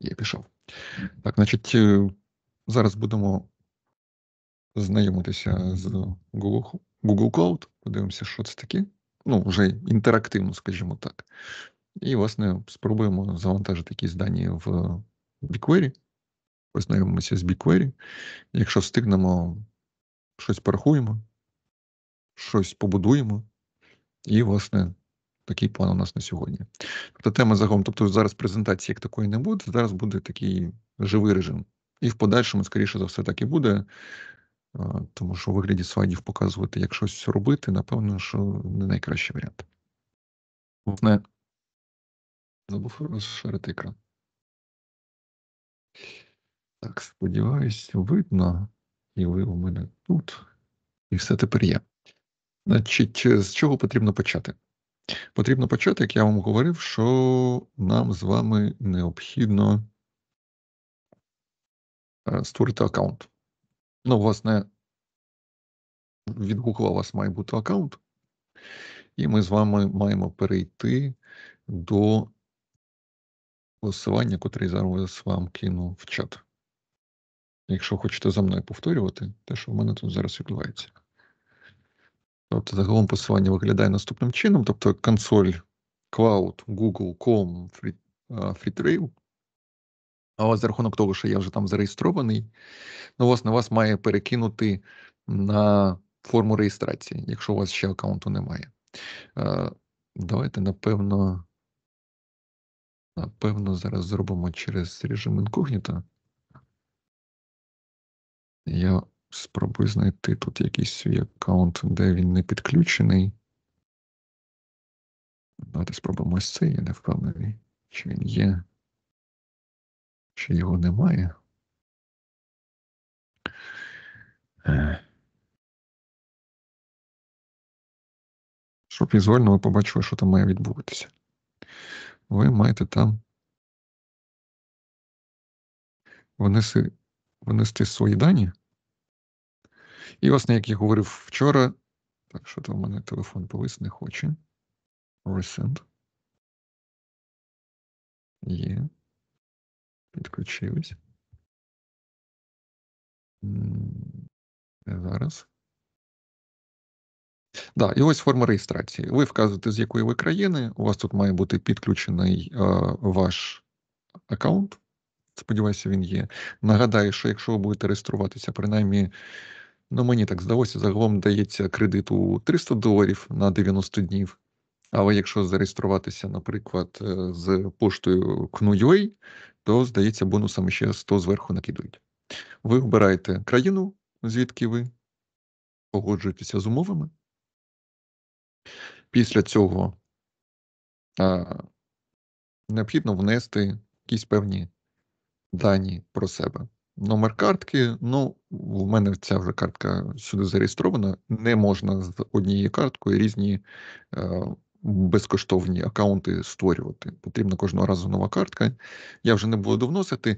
Я пішов. Так, значить, е, зараз будемо знайомитися з Google Google Cloud. Подивимося, що це таке. Ну, вже інтерактивно, скажімо так. І, власне, спробуємо завантажити якісь дані в BigQuery. Познайомимося з BigQuery. Якщо встигнемо, щось порахуємо, щось побудуємо. І, власне, такий план у нас на сьогодні. Тобто тема загалом, тобто зараз презентації як такої не буде. Зараз буде такий живий режим, і в подальшому, скоріше за все, так і буде. Тому що у вигляді слайдів показувати, як щось робити, напевно, що не найкращий варіант. Власне, забув розширити екран. Так, сподіваюся, видно, і ви у мене тут. І все тепер є. Значить, з чого потрібно почати? Потрібно почати, як я вам говорив, що нам з вами необхідно е, створити аккаунт. Ну, власне, від Google у вас має бути аккаунт, і ми з вами маємо перейти до посилання, котре я зараз вам кину в чат. Якщо хочете за мною повторювати, те, що в мене тут зараз відбувається. От загалом посилання виглядає наступним чином. Тобто консоль Cloud, Google.com, FreeTrail. Але за рахунок того, що я вже там зареєстрований, ну, власне, вас має перекинути на форму реєстрації, якщо у вас ще аккаунту немає. Давайте, напевно, напевно, зараз зробимо через режим інкогніто. Я Спробуй знайти тут якийсь свій аккаунт, де він не підключений. Давайте спробуємо ось цей, я не впевнений, чи він є, чи його немає. Е. Щоб візуально ви побачили, що там має відбуватися. Ви маєте там винести, винести свої дані. І, власне, як я говорив вчора, так що то в мене телефон повис не хоче. Resend. Є. Підключились. Зараз. Так, да, і ось форма реєстрації. Ви вказуєте, з якої ви країни. У вас тут має бути підключений е, ваш аккаунт. Сподіваюся, він є. Нагадаю, що якщо ви будете реєструватися, принаймні ну мені так здалося, загалом дається кредит у 300 доларів на 90 днів. Але якщо зареєструватися, наприклад, е, з поштою Кную, то здається, бонусам ще 100 зверху накидують. Ви обираєте країну, звідки ви погоджуєтеся з умовами. Після цього а, необхідно внести якісь певні дані про себе номер картки. Ну, в мене ця вже картка сюди зареєстрована. Не можна з однією карткою різні е, безкоштовні аккаунти створювати. Потрібна кожного разу нова картка. Я вже не буду вносити.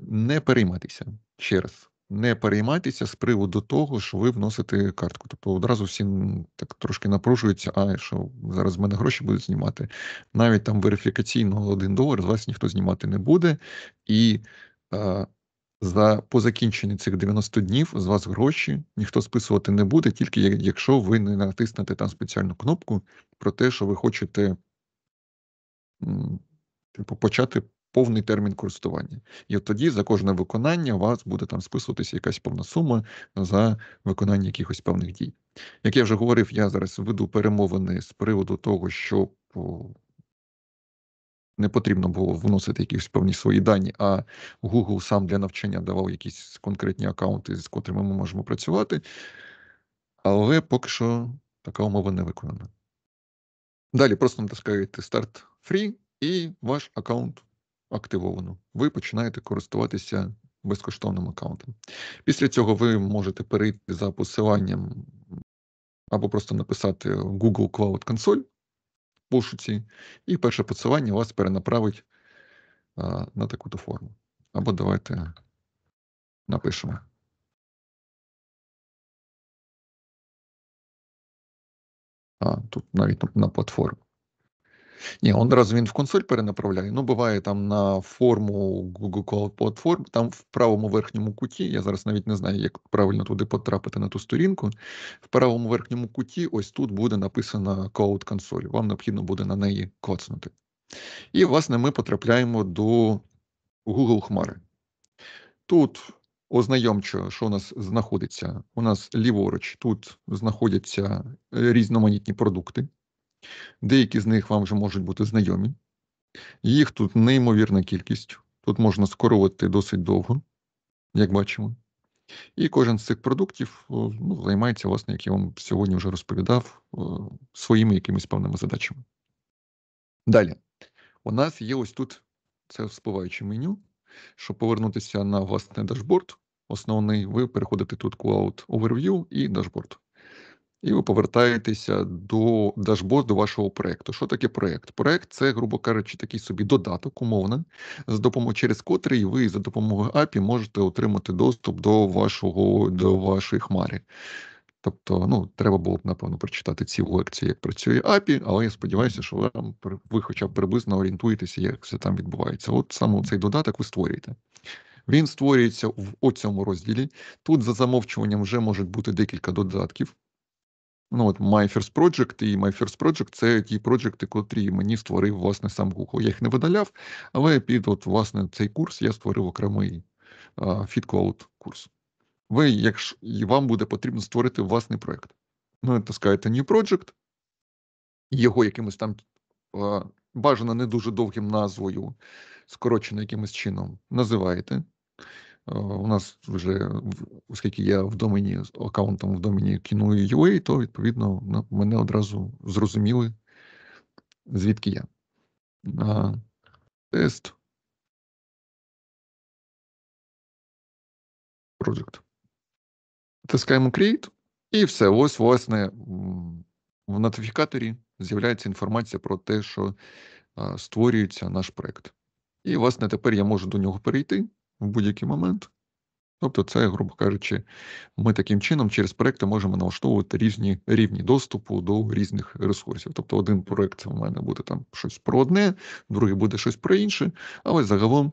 Не перейматися ще раз. Не перейматися з приводу того, що ви вносите картку. Тобто одразу всі так трошки напружуються, а що зараз в мене гроші будуть знімати. Навіть там верифікаційного один долар з вас ніхто знімати не буде. І е, за по закінченні цих 90 днів з вас гроші ніхто списувати не буде, тільки якщо ви не натиснете там спеціальну кнопку про те, що ви хочете типу, почати повний термін користування. І от тоді за кожне виконання у вас буде там списуватися якась повна сума за виконання якихось певних дій. Як я вже говорив, я зараз веду перемовини з приводу того, щоб не потрібно було вносити якісь певні свої дані, а Google сам для навчання давав якісь конкретні аккаунти, з котрими ми можемо працювати. Але поки що така умова не виконана. Далі просто натискаєте Start Free і ваш аккаунт активовано. Ви починаєте користуватися безкоштовним аккаунтом. Після цього ви можете перейти за посиланням або просто написати Google Cloud Console пошуці, і перше посилання вас перенаправить а, на таку-то форму. Або давайте напишемо. А, тут навіть на платформу. Ні, он він в консоль перенаправляє. Ну, буває там на форму Google Cloud Platform, там в правому верхньому куті. Я зараз навіть не знаю, як правильно туди потрапити на ту сторінку. В правому верхньому куті, ось тут буде написана Cloud консоль, Вам необхідно буде на неї клацнути. І, власне, ми потрапляємо до Google Хмари. Тут ознайомчо, що у нас знаходиться, у нас ліворуч тут знаходяться різноманітні продукти. Деякі з них вам вже можуть бути знайомі. Їх тут неймовірна кількість. Тут можна скорувати досить довго, як бачимо. І кожен з цих продуктів ну, займається, власне, як я вам сьогодні вже розповідав, своїми якимись певними задачами. Далі, у нас є ось тут це вспливаюче меню. Щоб повернутися на власне дашборд, основний, ви переходите тут Cloud Overview і дашборд. І ви повертаєтеся до до вашого проєкту. Що таке проєкт? Проєкт це, грубо кажучи, такий собі додаток, умовно, за допомогою через котрий ви за допомогою API можете отримати доступ до вашого до вашої хмари. Тобто, ну, треба було б, напевно, прочитати ці лекції, як працює API, але я сподіваюся, що ви, ви хоча б приблизно орієнтуєтеся, як це там відбувається. От саме цей додаток ви створюєте. Він створюється в оцьому розділі. Тут за замовчуванням вже можуть бути декілька додатків. Ну, от My First Project і My First Project – це ті проджекти, котрі мені створив власне сам Google. Я їх не видаляв, але під от власне цей курс я створив окремий FitCloud курс. Ви, якщо і вам буде потрібно створити власний проект. Ну, натискаєте New Project, його якимось там бажано не дуже довгим назвою, скорочено якимось чином, називаєте. Э, у нас вже оскільки я в домені з аккаунтом в домені кіно.ua, то відповідно мене одразу зрозуміли, звідки я. А, Тест. Project. Тискаємо Create. І все. Ось, власне, в нотифікаторі з'являється інформація про те, що створюється наш проект. І, власне, тепер я можу до нього перейти в будь-який момент. Тобто, це, грубо кажучи, ми таким чином через проекти можемо налаштовувати різні рівні доступу до різних ресурсів. Тобто, один проект це в мене буде там щось про одне, другий буде щось про інше, але загалом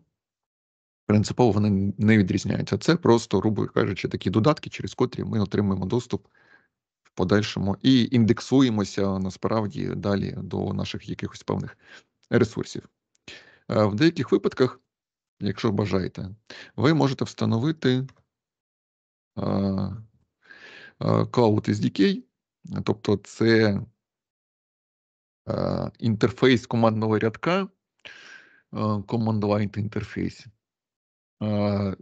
принципово вони не відрізняються. Це просто, грубо кажучи, такі додатки, через котрі ми отримуємо доступ в подальшому і індексуємося насправді далі до наших якихось певних ресурсів. Е, в деяких випадках якщо бажаєте, ви можете встановити Cloud SDK, тобто це інтерфейс командного рядка, Command Line інтерфейс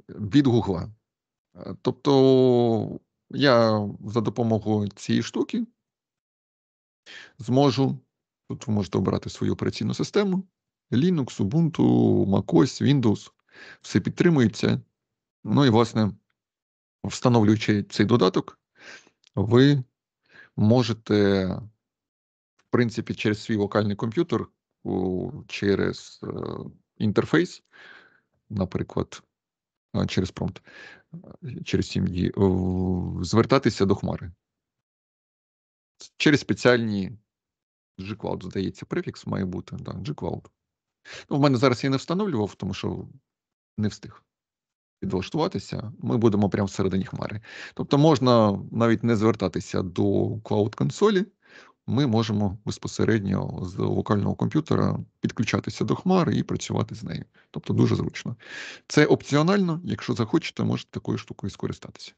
від Google. Тобто я за допомогою цієї штуки зможу, тут ви можете обрати свою операційну систему, Linux, Ubuntu, MacOS, Windows. Все підтримується. Ну і, власне, встановлюючи цей додаток, ви можете, в принципі, через свій локальний комп'ютер, через е, інтерфейс, наприклад, через промпт, через CMD, звертатися до Хмари. Через спеціальні G-Cloud, здається, префікс має бути. Да, G-Cloud. Ну, в мене зараз я не встановлював, тому що не встиг підлаштуватися. Ми будемо прямо всередині хмари. Тобто, можна навіть не звертатися до клауд консолі. Ми можемо безпосередньо з локального комп'ютера підключатися до хмари і працювати з нею. Тобто дуже зручно. Це опціонально, якщо захочете, можете такою штукою скористатися.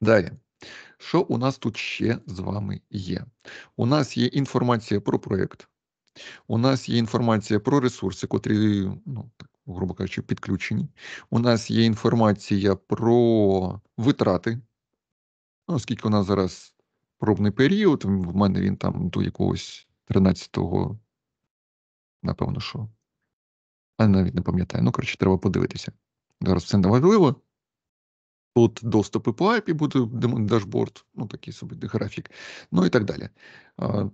Далі, що у нас тут ще з вами є? У нас є інформація про проєкт. У нас є інформація про ресурси, котрі, ну так грубо кажучи, підключені. У нас є інформація про витрати. Ну, оскільки у нас зараз пробний період, в мене він там до якогось 13-го, напевно, що. А навіть не пам'ятаю. Ну, коротше, треба подивитися. Зараз все неважливо. Тут доступи по API буде дашборд, ну такий собі графік, ну і так далі.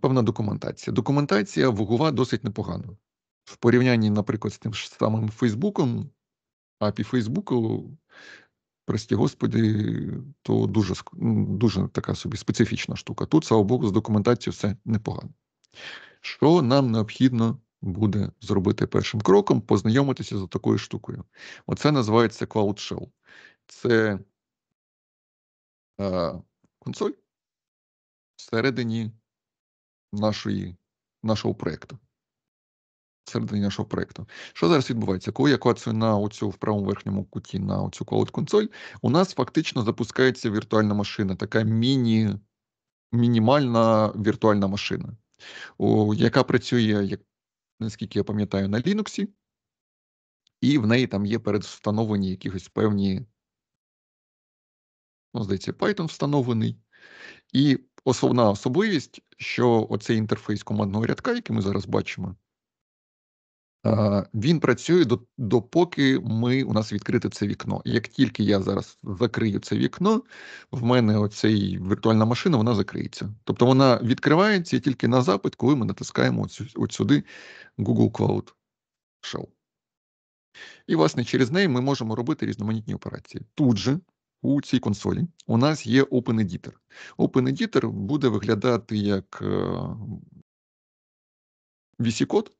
Певна документація. Документація вугова досить непогана. В порівнянні, наприклад, з тим ж самим Фейсбуком, API Фейсбуку, прості господи, то дуже ну, дуже така собі специфічна штука. Тут, слава Богу, з документацією все непогано. Що нам необхідно буде зробити першим кроком, познайомитися з такою штукою. Оце називається Cloud Shell. Це Е, консоль всередині нашої, нашого проєкту. Всередині нашого проєкту. Що зараз відбувається? Коли я клацаю на оцю в правому верхньому куті на оцю cloud консоль, у нас фактично запускається віртуальна машина, така міні, мінімальна віртуальна машина, о, яка працює, як, наскільки я пам'ятаю, на Linux, і в неї там є передвстановлені якісь певні ну, здається, Python встановлений. І основна особливість, що оцей інтерфейс командного рядка, який ми зараз бачимо, він працює допоки ми у нас відкрите це вікно. Як тільки я зараз закрию це вікно, в мене оця віртуальна машина вона закриється. Тобто вона відкривається тільки на запит, коли ми натискаємо от сюди Google Cloud Shell. І, власне, через неї ми можемо робити різноманітні операції. Тут же у цій консолі у нас є Open Editor. Open Editor буде виглядати як VC-код, е,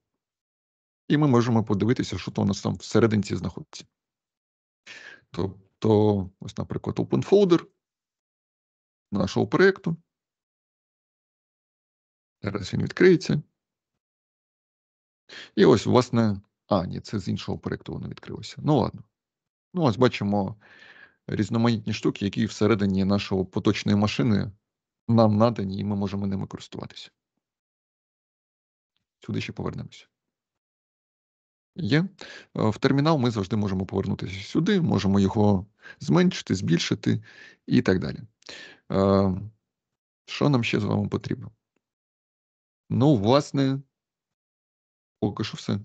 і ми можемо подивитися, що то у нас там всерединці знаходиться. Тобто, ось, наприклад, Open Folder нашого проєкту. Зараз він відкриється. І ось, власне, а, ні, це з іншого проєкту воно відкрилося. Ну ладно. Ну, ось бачимо різноманітні штуки, які всередині нашого поточної машини нам надані, і ми можемо ними користуватися. Сюди ще повернемося. Є. Е, в термінал ми завжди можемо повернутися сюди, можемо його зменшити, збільшити і так далі. Е, що нам ще з вами потрібно? Ну, власне, поки що все.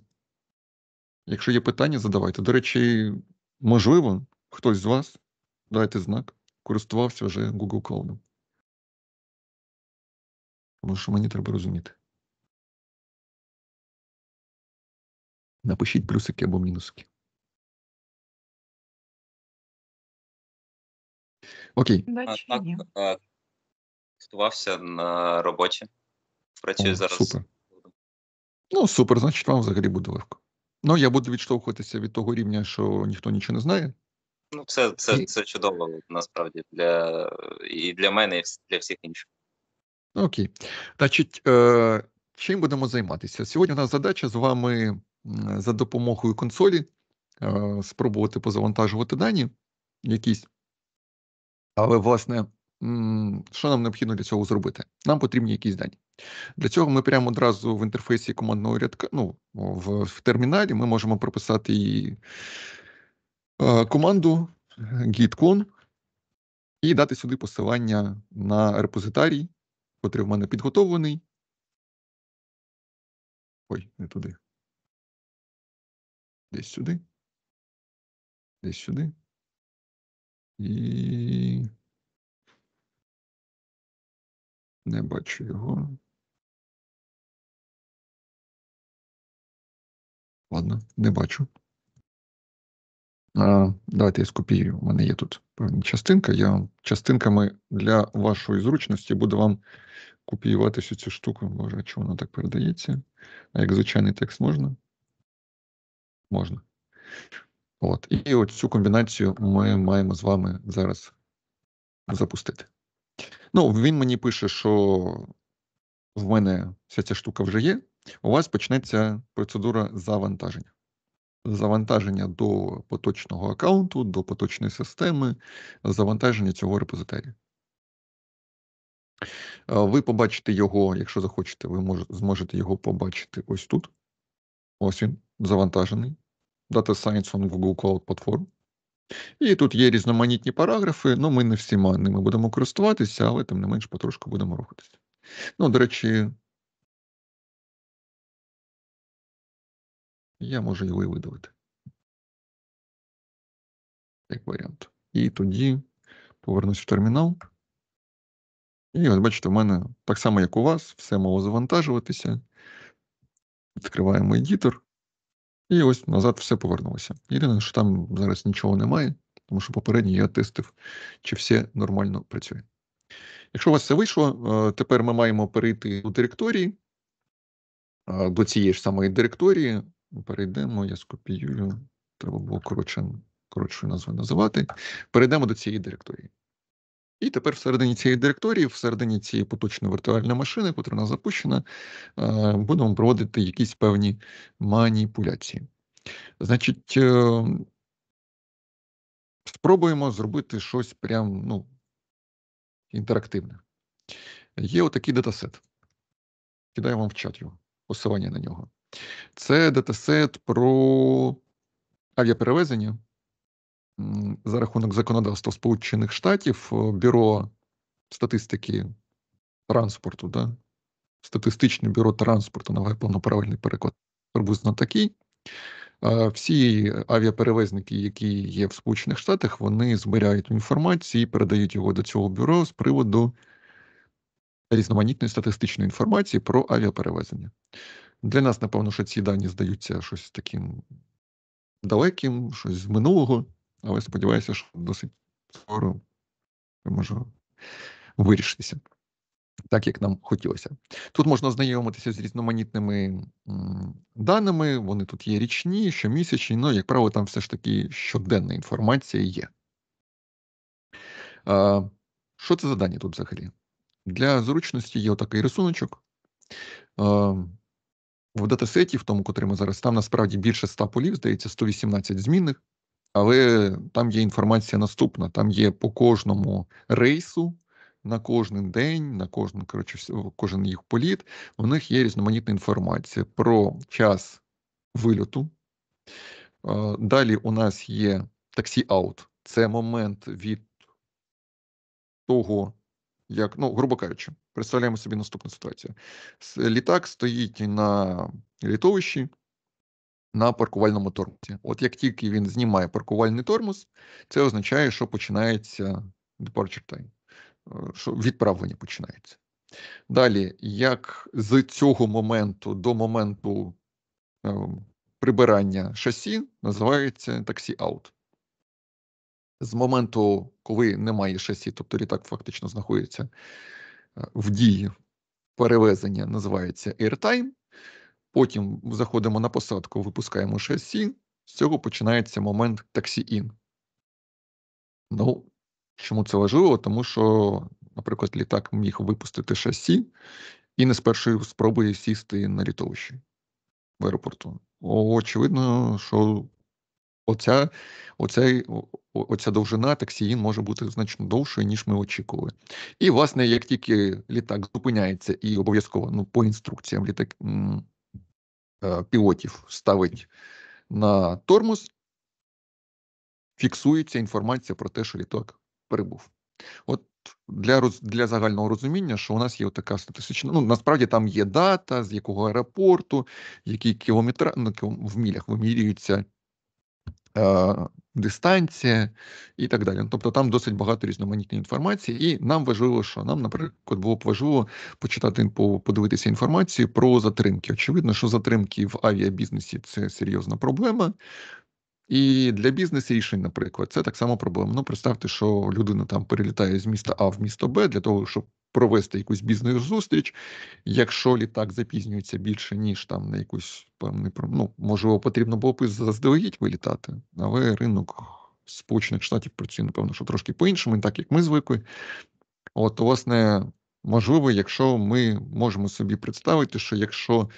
Якщо є питання, задавайте. До речі, можливо, хтось з вас дайте знак, користувався вже Google Cloud. Тому що мені треба розуміти. Напишіть плюсики або мінусики. Окей. Користувався на роботі. Працюю О, зараз. Супер. Ну, супер, значить, вам взагалі буде легко. Ну, я буду відштовхуватися від того рівня, що ніхто нічого не знає. Ну, це це, це чудово насправді для і для мене, і для всіх інших. Окей. Значить, е, чим будемо займатися? Сьогодні у нас задача з вами за допомогою консолі е, спробувати позавантажувати дані якісь. Але, власне, що нам необхідно для цього зробити? Нам потрібні якісь дані. Для цього ми прямо одразу в інтерфейсі командного рядка, ну, в, в терміналі, ми можемо прописати і. Е, команду git.con е, і дати сюди посилання на репозитарій, котрий в мене підготовлений. Ой, не туди. Десь сюди. Десь сюди. І. Не бачу його. Ладно, не бачу. Давайте я скопіюю. У мене є тут певна частинка. Я частинками для вашої зручності буду вам копіювати всю цю штуку. Боже, чому вона так передається? А як звичайний текст можна? Можна. От. І оцю комбінацію ми маємо з вами зараз запустити. Ну, він мені пише, що в мене вся ця штука вже є. У вас почнеться процедура завантаження завантаження до поточного аккаунту, до поточної системи, завантаження цього репозиторію. Ви побачите його, якщо захочете, ви мож, зможете його побачити ось тут. Ось він, завантажений. Data Science on Google Cloud Platform. І тут є різноманітні параграфи, ну ми не всіма ними будемо користуватися, але тим не менш потрошку будемо рухатися. Ну, до речі, я можу його і видалити. Як варіант. І тоді повернусь в термінал. І от бачите, в мене так само, як у вас, все мало завантажуватися. Відкриваємо едітор. І ось назад все повернулося. Єдине, що там зараз нічого немає, тому що попередньо я тестив, чи все нормально працює. Якщо у вас все вийшло, е, тепер ми маємо перейти до директорії, е, до цієї ж самої директорії, перейдемо, я скопіюю, треба було коротше, коротшою назвою називати. Перейдемо до цієї директорії. І тепер всередині цієї директорії, всередині цієї поточної віртуальної машини, яка вона запущена, е, будемо проводити якісь певні маніпуляції. Значить, е, спробуємо зробити щось прям ну, інтерактивне. Є отакий датасет. Кидаю вам в чат його, посилання на нього. Це датасет про авіаперевезення за рахунок законодавства Сполучених Штатів, е, бюро статистики транспорту, да? статистичне бюро транспорту, на правильний переклад приблизно такий. Е, всі авіаперевезники, які є в Сполучених Штатах, вони збирають інформацію і передають його до цього бюро з приводу різноманітної статистичної інформації про авіаперевезення. Для нас, напевно, що ці дані здаються щось таким далеким, щось з минулого, але сподіваюся, що досить скоро може вирішитися. Так, як нам хотілося. Тут можна знайомитися з різноманітними даними, вони тут є річні, щомісячні, ну, як правило, там все ж таки щоденна інформація є. А, Що це за дані тут взагалі? Для зручності є отакий рисуночок в датасеті, в тому, котрий ми зараз, там насправді більше 100 полів, здається, 118 змінних, але там є інформація наступна. Там є по кожному рейсу на кожен день, на кожен коротше, кожен їх політ. У них є різноманітна інформація про час вильоту. Далі у нас є таксі-аут. Це момент від того як ну, грубо кажучи, представляємо собі наступну ситуацію. Літак стоїть на літовищі. На паркувальному тормозі. От як тільки він знімає паркувальний тормоз, це означає, що починається departure time, е, що відправлення починається. Далі, як з цього моменту до моменту е, прибирання шасі, називається таксі-аут з моменту, коли немає шасі, тобто літак фактично знаходиться е, в дії перевезення, називається airtime. Потім заходимо на посадку, випускаємо шасі. З цього починається момент таксі-ін. Ну, чому це важливо? Тому що, наприклад, літак міг випустити шасі і не з першої спроби сісти на літовище в аеропорту. Очевидно, що оця оця, оця довжина таксіїн може бути значно довшою, ніж ми очікували. І, власне, як тільки літак зупиняється і обов'язково ну, по інструкціям літак е, пілотів ставить на тормоз, фіксується інформація про те, що літак прибув. От для для загального розуміння, що у нас є така статистична. Ну насправді там є дата, з якого аеропорту, який кілометра ну, в мілях вимірюється дистанція і так далі. Ну, тобто там досить багато різноманітної інформації, і нам важливо, що нам, наприклад, було б важливо почитати подивитися інформацію про затримки. Очевидно, що затримки в авіабізнесі це серйозна проблема. І для бізнес рішень, наприклад, це так само проблема. Ну, представте, що людина там перелітає з міста А в місто Б для того, щоб провести якусь бізнес-зустріч. Якщо літак запізнюється більше, ніж там на якусь певний ну, можливо, потрібно було б заздалегідь вилітати, але ринок Сполучених Штатів працює, напевно, що трошки по-іншому, не так як ми звикли. От, власне, можливо, якщо ми можемо собі представити, що якщо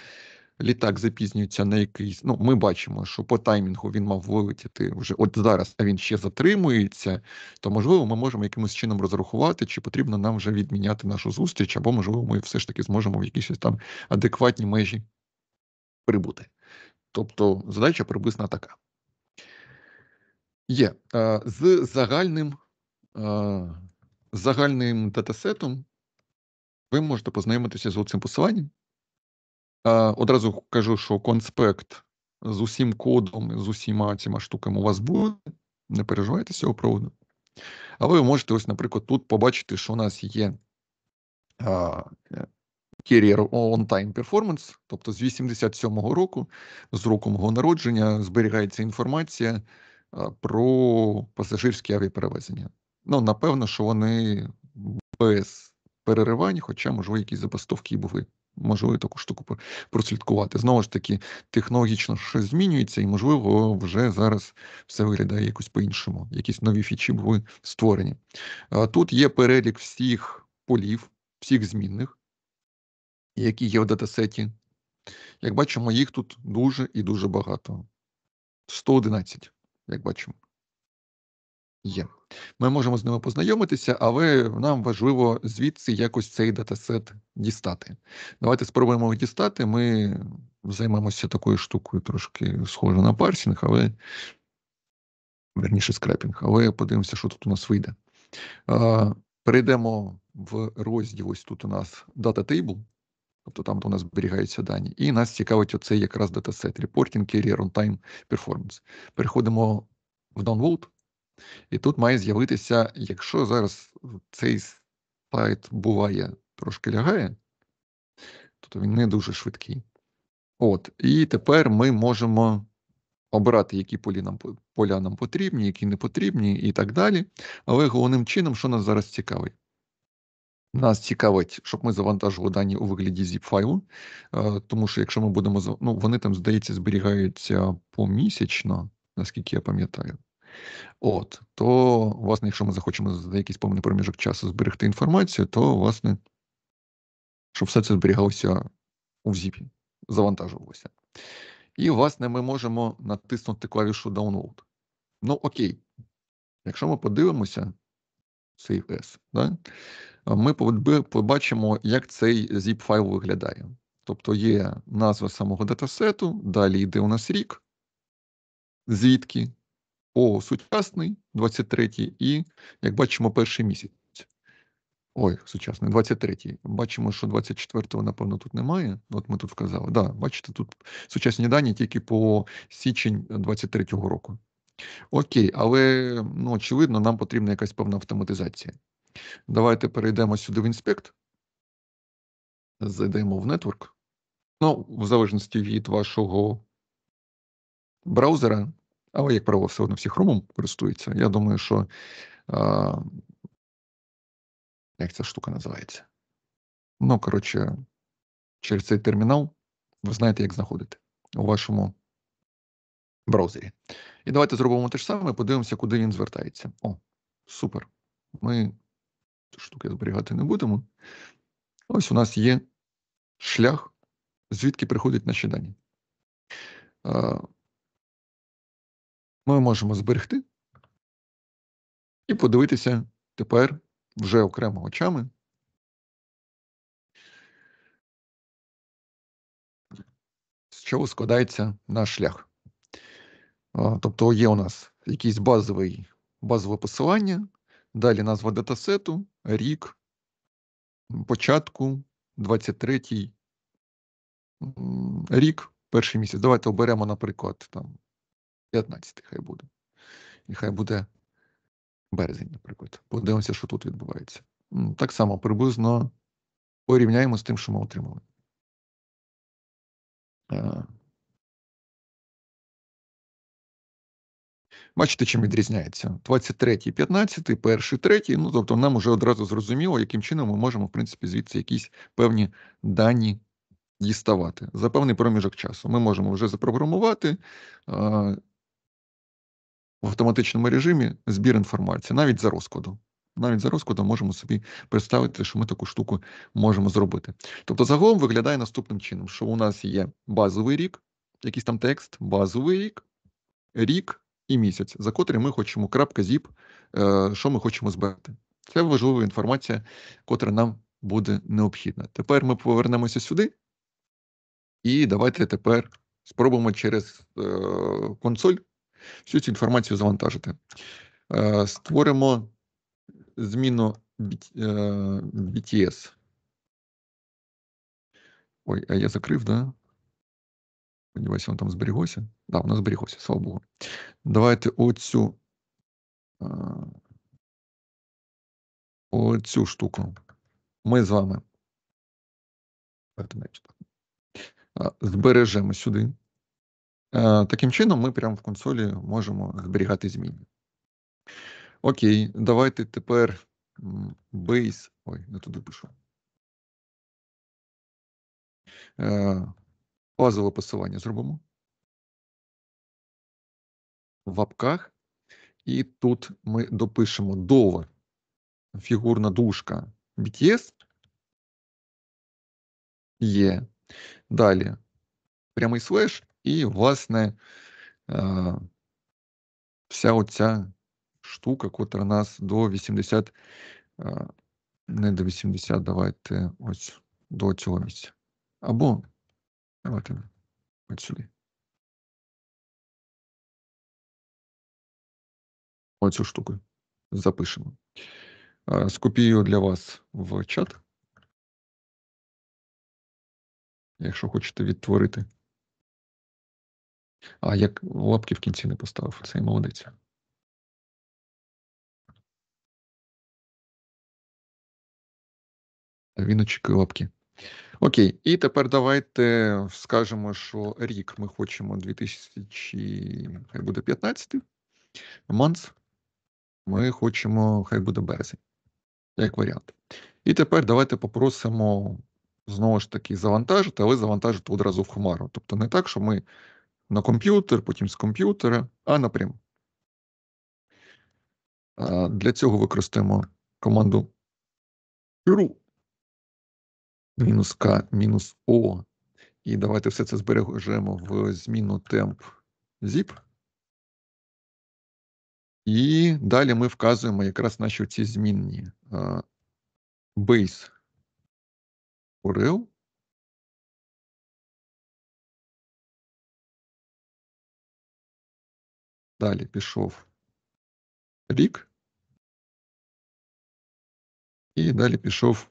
літак запізнюється на якийсь. Ну, ми бачимо, що по таймінгу він мав вилетіти вже от зараз, а він ще затримується. То можливо, ми можемо якимось чином розрахувати, чи потрібно нам вже відміняти нашу зустріч, або можливо, ми все ж таки зможемо в якісь там адекватні межі прибути. Тобто задача приблизно така. Є е, з загальним е, загальним датасетом ви можете познайомитися з цим посиланням. Одразу кажу, що конспект з усім кодом, з усіма цими штуками у вас буде. Не переживайте з цього проводу. Але ви можете, ось, наприклад, тут побачити, що у нас є а, Carrier On-Time Performance, тобто з 87-го року, з роком мого народження, зберігається інформація про пасажирські авіаперевезення. Ну, напевно, що вони без переривань, хоча, можливо, якісь забастовки були. Можливо, таку штуку прослідкувати. Знову ж таки, технологічно щось змінюється, і, можливо, вже зараз все виглядає якось по-іншому. Якісь нові фічі були створені. Тут є перелік всіх полів, всіх змінних, які є в датасеті. Як бачимо, їх тут дуже і дуже багато. 111, як бачимо. Є. Ми можемо з ними познайомитися, але нам важливо звідси якось цей датасет дістати. Давайте спробуємо його дістати. Ми займемося такою штукою, трошки схожою на парсінг, але верніше скрапінг, але подивимося, що тут у нас вийде. Перейдемо в розділ. Ось тут у нас Data Table, тобто там де у нас зберігаються дані, і нас цікавить оцей якраз датасет Reporting Carrier on Performance. Переходимо в Download. І тут має з'явитися, якщо зараз цей слайд буває, трошки лягає, то тобто він не дуже швидкий. От, І тепер ми можемо обрати, які полі нам, поля нам потрібні, які не потрібні, і так далі. Але головним чином, що нас зараз цікавить? Нас цікавить, щоб ми завантажували дані у вигляді zip-файлу, е, тому що якщо ми будемо ну, вони там, здається, зберігаються помісячно, наскільки я пам'ятаю. От, То, власне, якщо ми захочемо за якийсь повний проміжок часу зберегти інформацію, то, власне, щоб все це зберігалося у взіпі, завантажувалося. І, власне, ми можемо натиснути клавішу Download. Ну, окей, якщо ми подивимося, Save As, да, ми побачимо, як цей zip файл виглядає. Тобто є назва самого датасету, далі йде у нас рік, звідки по сучасний, 23-й, і як бачимо, перший місяць. Ой, сучасний, 23-й. Бачимо, що 24-го, напевно, тут немає. От ми тут вказали. Да, бачите, тут сучасні дані тільки по січень 23-го року. Окей, але ну, очевидно, нам потрібна якась певна автоматизація. Давайте перейдемо сюди в інспект. Зайдемо в нетворк. Ну, в залежності від вашого браузера, але, як правило, все одно всі хромом користуються. Я думаю, що а, як ця штука називається? Ну, коротше, через цей термінал ви знаєте, як знаходити у вашому браузері. І давайте зробимо те ж саме, подивимося, куди він звертається. О, супер. Ми цю штуку зберігати не будемо. Ось у нас є шлях, звідки приходять наші дані. Ми можемо зберегти і подивитися тепер вже окремо очами. З чого складається наш шлях? Тобто є у нас якийсь базовий, базове посилання, далі назва датасету, рік, початку 23-й рік, перший місяць. Давайте оберемо, наприклад, там 15 хай буде. І хай буде березень, наприклад. Подивимося, що тут відбувається. Так само приблизно порівняємо з тим, що ми отримали. Бачите, чим відрізняється? 23, 15, 1, 3. Ну, тобто, нам вже одразу зрозуміло, яким чином ми можемо, в принципі, звідси якісь певні дані діставати за певний проміжок часу. Ми можемо вже запрограмувати, в автоматичному режимі збір інформації, навіть за розкладом. Навіть за розкладом можемо собі представити, що ми таку штуку можемо зробити. Тобто, загалом виглядає наступним чином, що у нас є базовий рік, якийсь там текст, базовий рік, рік і місяць, за котрий ми хочемо крапка зіп, е, що ми хочемо збирати. Це важлива інформація, котра нам буде необхідна. Тепер ми повернемося сюди, і давайте тепер спробуємо через е, консоль Всю цю інформацію завантажити. Е, створимо зміну BTS. Е, Ой, а я закрив, да? Сподіваюся, воно там зберіглося. Да, воно зберіглося, слава Богу. Давайте оцю. Е, оцю штуку. Ми з вами. Збережемо сюди. Э, таким чином, ми прямо в консолі можемо зберігати зміни. Окей, давайте тепер base. Ой, не туди пишу. Э, Базове посилання зробимо. В апках. І тут ми допишемо дова фігурна дужка BTS. Є. Е. Далі прямий слеш. І, власне, е, вся оця штука, котра нас до 80, е, не до 80, давайте ось до цього місця. Або давайте от сюди. Оцю штуку запишемо. Е, скопію для вас в чат. Якщо хочете відтворити. А як лапки в кінці не поставив, це і молодець. Він очікує лапки. Окей, і тепер давайте скажемо, що рік ми хочемо 2000, хай буде 15 манс. Ми хочемо, хай буде березень, як варіант. І тепер давайте попросимо знову ж таки завантажити, але завантажити одразу в хмару. Тобто не так, що ми на комп'ютер, потім з комп'ютера, а напряму. Для цього використаємо команду ru мінус К мінус О. І давайте все це збережемо в зміну темп zip. І далі ми вказуємо якраз наші ці змінні. Base URL Далі пішов рік. І далі пішов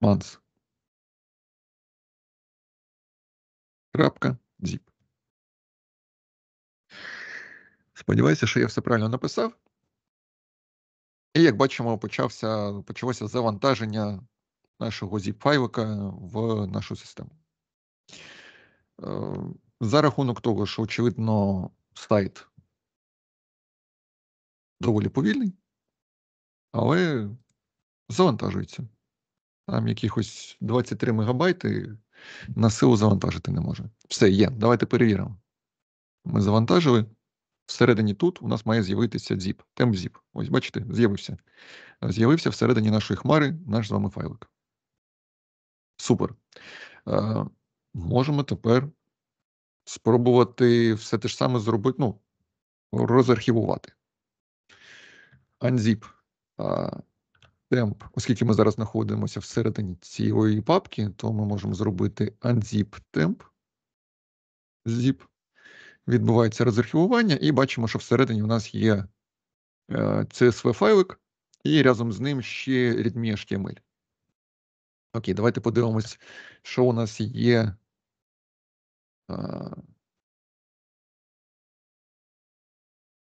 манс. Крапка зіп. Сподіваюся, що я все правильно написав. І, як бачимо, почався, почалося завантаження нашого зіп файлика в нашу систему. Е, за рахунок того, що, очевидно, сайт доволі повільний, але завантажується. Там якихось 23 мегабайти на силу завантажити не може. Все є. Давайте перевіримо. Ми завантажили. Всередині тут у нас має з'явитися zip, темп zip. Ось, бачите, з'явився. З'явився всередині нашої хмари наш з вами файлик. Супер. Е, Можемо тепер спробувати все те ж саме зробити, ну, розархівувати. unzip Темп, оскільки ми зараз знаходимося всередині цієї папки, то ми можемо зробити unzip temp. Zip. Відбувається розархівування, і бачимо, що всередині у нас є е, csv файлик і разом з ним ще readme HTML. Окей, давайте подивимось, що у нас є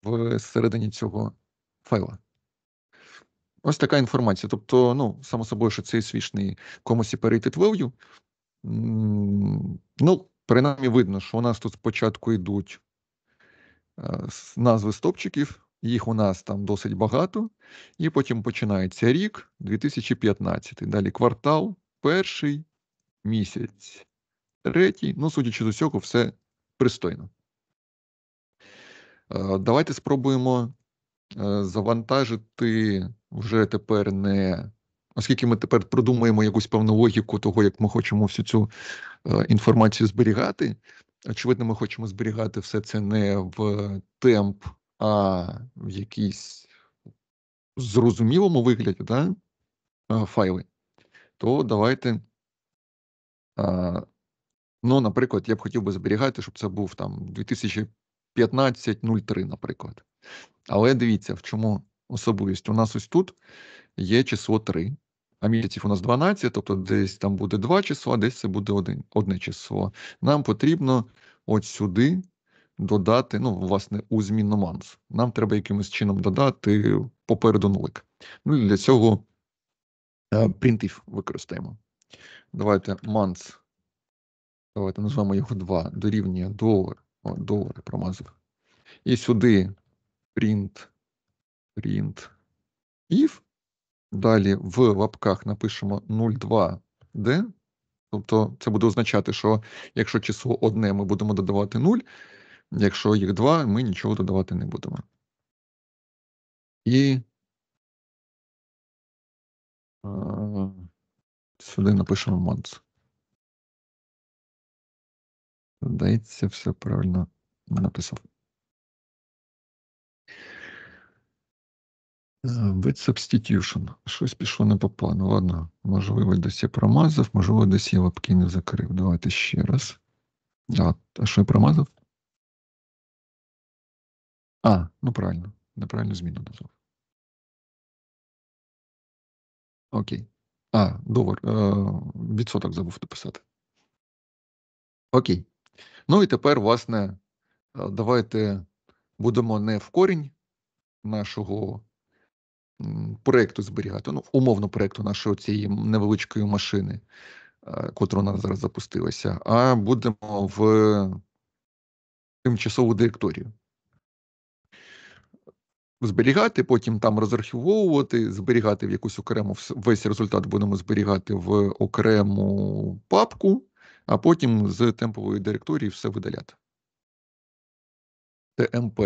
в середині цього файла. Ось така інформація. Тобто, ну, само собою, що цей свішний комусь і перейти твою. Ну, принаймні видно, що у нас тут спочатку йдуть назви стопчиків, їх у нас там досить багато, і потім починається рік 2015. Далі квартал, перший місяць третій. Ну, судячи з усього, все пристойно. Е, давайте спробуємо е, завантажити вже тепер не. Оскільки ми тепер продумаємо якусь певну логіку того, як ми хочемо всю цю е, інформацію зберігати. Очевидно, ми хочемо зберігати все це не в темп, а в якійсь зрозумілому вигляді да, файли, то давайте Ну, наприклад, я б хотів би зберігати, щоб це був там 2015-03, наприклад. Але дивіться, в чому особливість. У нас ось тут є число 3, а місяців у нас 12, тобто десь там буде 2 числа, десь це буде один, одне число. Нам потрібно от сюди додати, ну, власне, у змінноманс. Нам треба якимось чином додати попереду нулик. Ну, Для цього е, принтів використаємо. Давайте манс. Давайте назвемо його 2, дорівнює долар. О, долари промазав. І сюди print, print if. Далі в лапках напишемо 0,2D. Тобто це буде означати, що якщо число одне, ми будемо додавати 0, якщо їх 2, ми нічого додавати не будемо. І сюди напишемо months. Здається, все правильно написав. Вид е, substitution. Щось пішло не по плану. Ладно, можливо, десь я промазав, можливо, десь я лапки не закрив. Давайте ще раз. А, а що я промазав? А, ну правильно. Неправильну зміну назвав. Окей. А, долар. Е, відсоток забув дописати. Окей. Ну і тепер, власне, е, давайте будемо не в корінь нашого проєкту зберігати, ну, умовно проєкту нашої цієї невеличкої машини, е, котру у нас зараз запустилася, а будемо в тимчасову директорію. Зберігати, потім там розархівовувати, зберігати в якусь окрему весь результат будемо зберігати в окрему папку а потім з темпової директорії все видаляти. ТМП,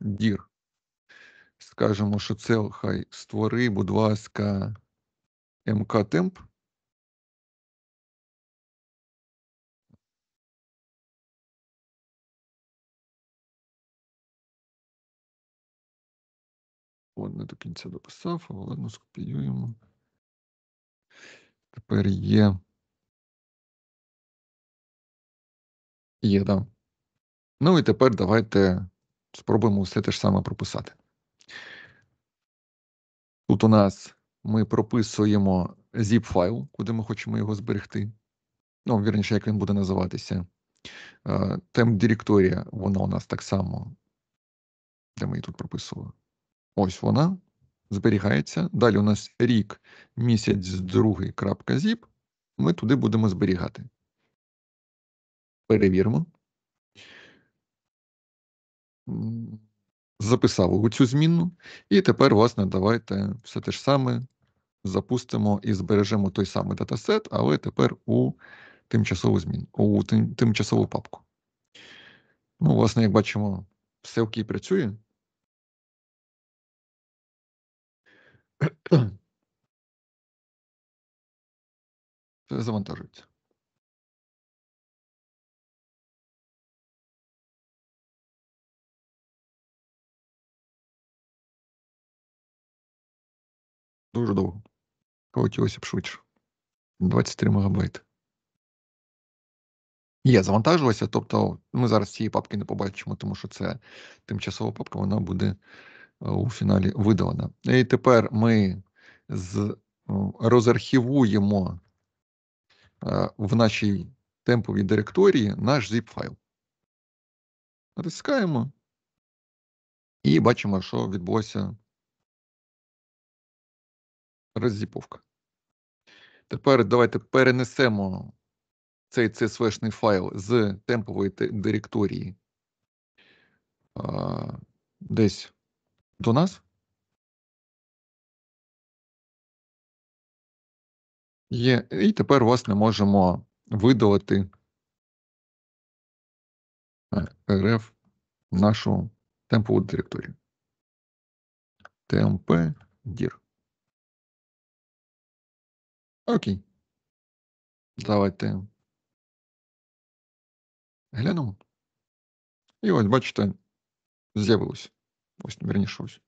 дір. Скажемо, що це хай створи, будь ласка, МК темп. От не до кінця дописав, але ладно, скопіюємо. Тепер є Є, да. Ну і тепер давайте спробуємо все те ж саме прописати. Тут у нас ми прописуємо zip файл, куди ми хочемо його зберегти. Ну, вірніше, як він буде називатися. Е, темп директорія, вона у нас так само. Де ми її тут прописували? Ось вона. Зберігається. Далі у нас рік місяць другий крапка зіп. Ми туди будемо зберігати. Перевіримо. Записав у цю зміну. І тепер, власне, давайте все те ж саме запустимо і збережемо той самий датасет, але тепер у тимчасову змін, у тим, тимчасову папку. Ну, власне, як бачимо, все окей працює. Все завантажується. Дуже довго. Хотілося б швидше. 23 мегабайт. Є, завантажилося, тобто ми зараз цієї папки не побачимо, тому що це тимчасова папка, вона буде е, у фіналі видалена. І тепер ми з, е, розархівуємо е, в нашій темповій директорії наш zip-файл. Натискаємо і бачимо, що відбулося роззіповка. Тепер давайте перенесемо цей CSV-шний файл з темпової директорії а, десь до нас. Є, І тепер, власне, можемо видалити RF е, нашу темпову директорію. TMP DIR. Окей. Давайте. Глянемо. І ось, бачите, з'явилося. Ось, верніше, ось.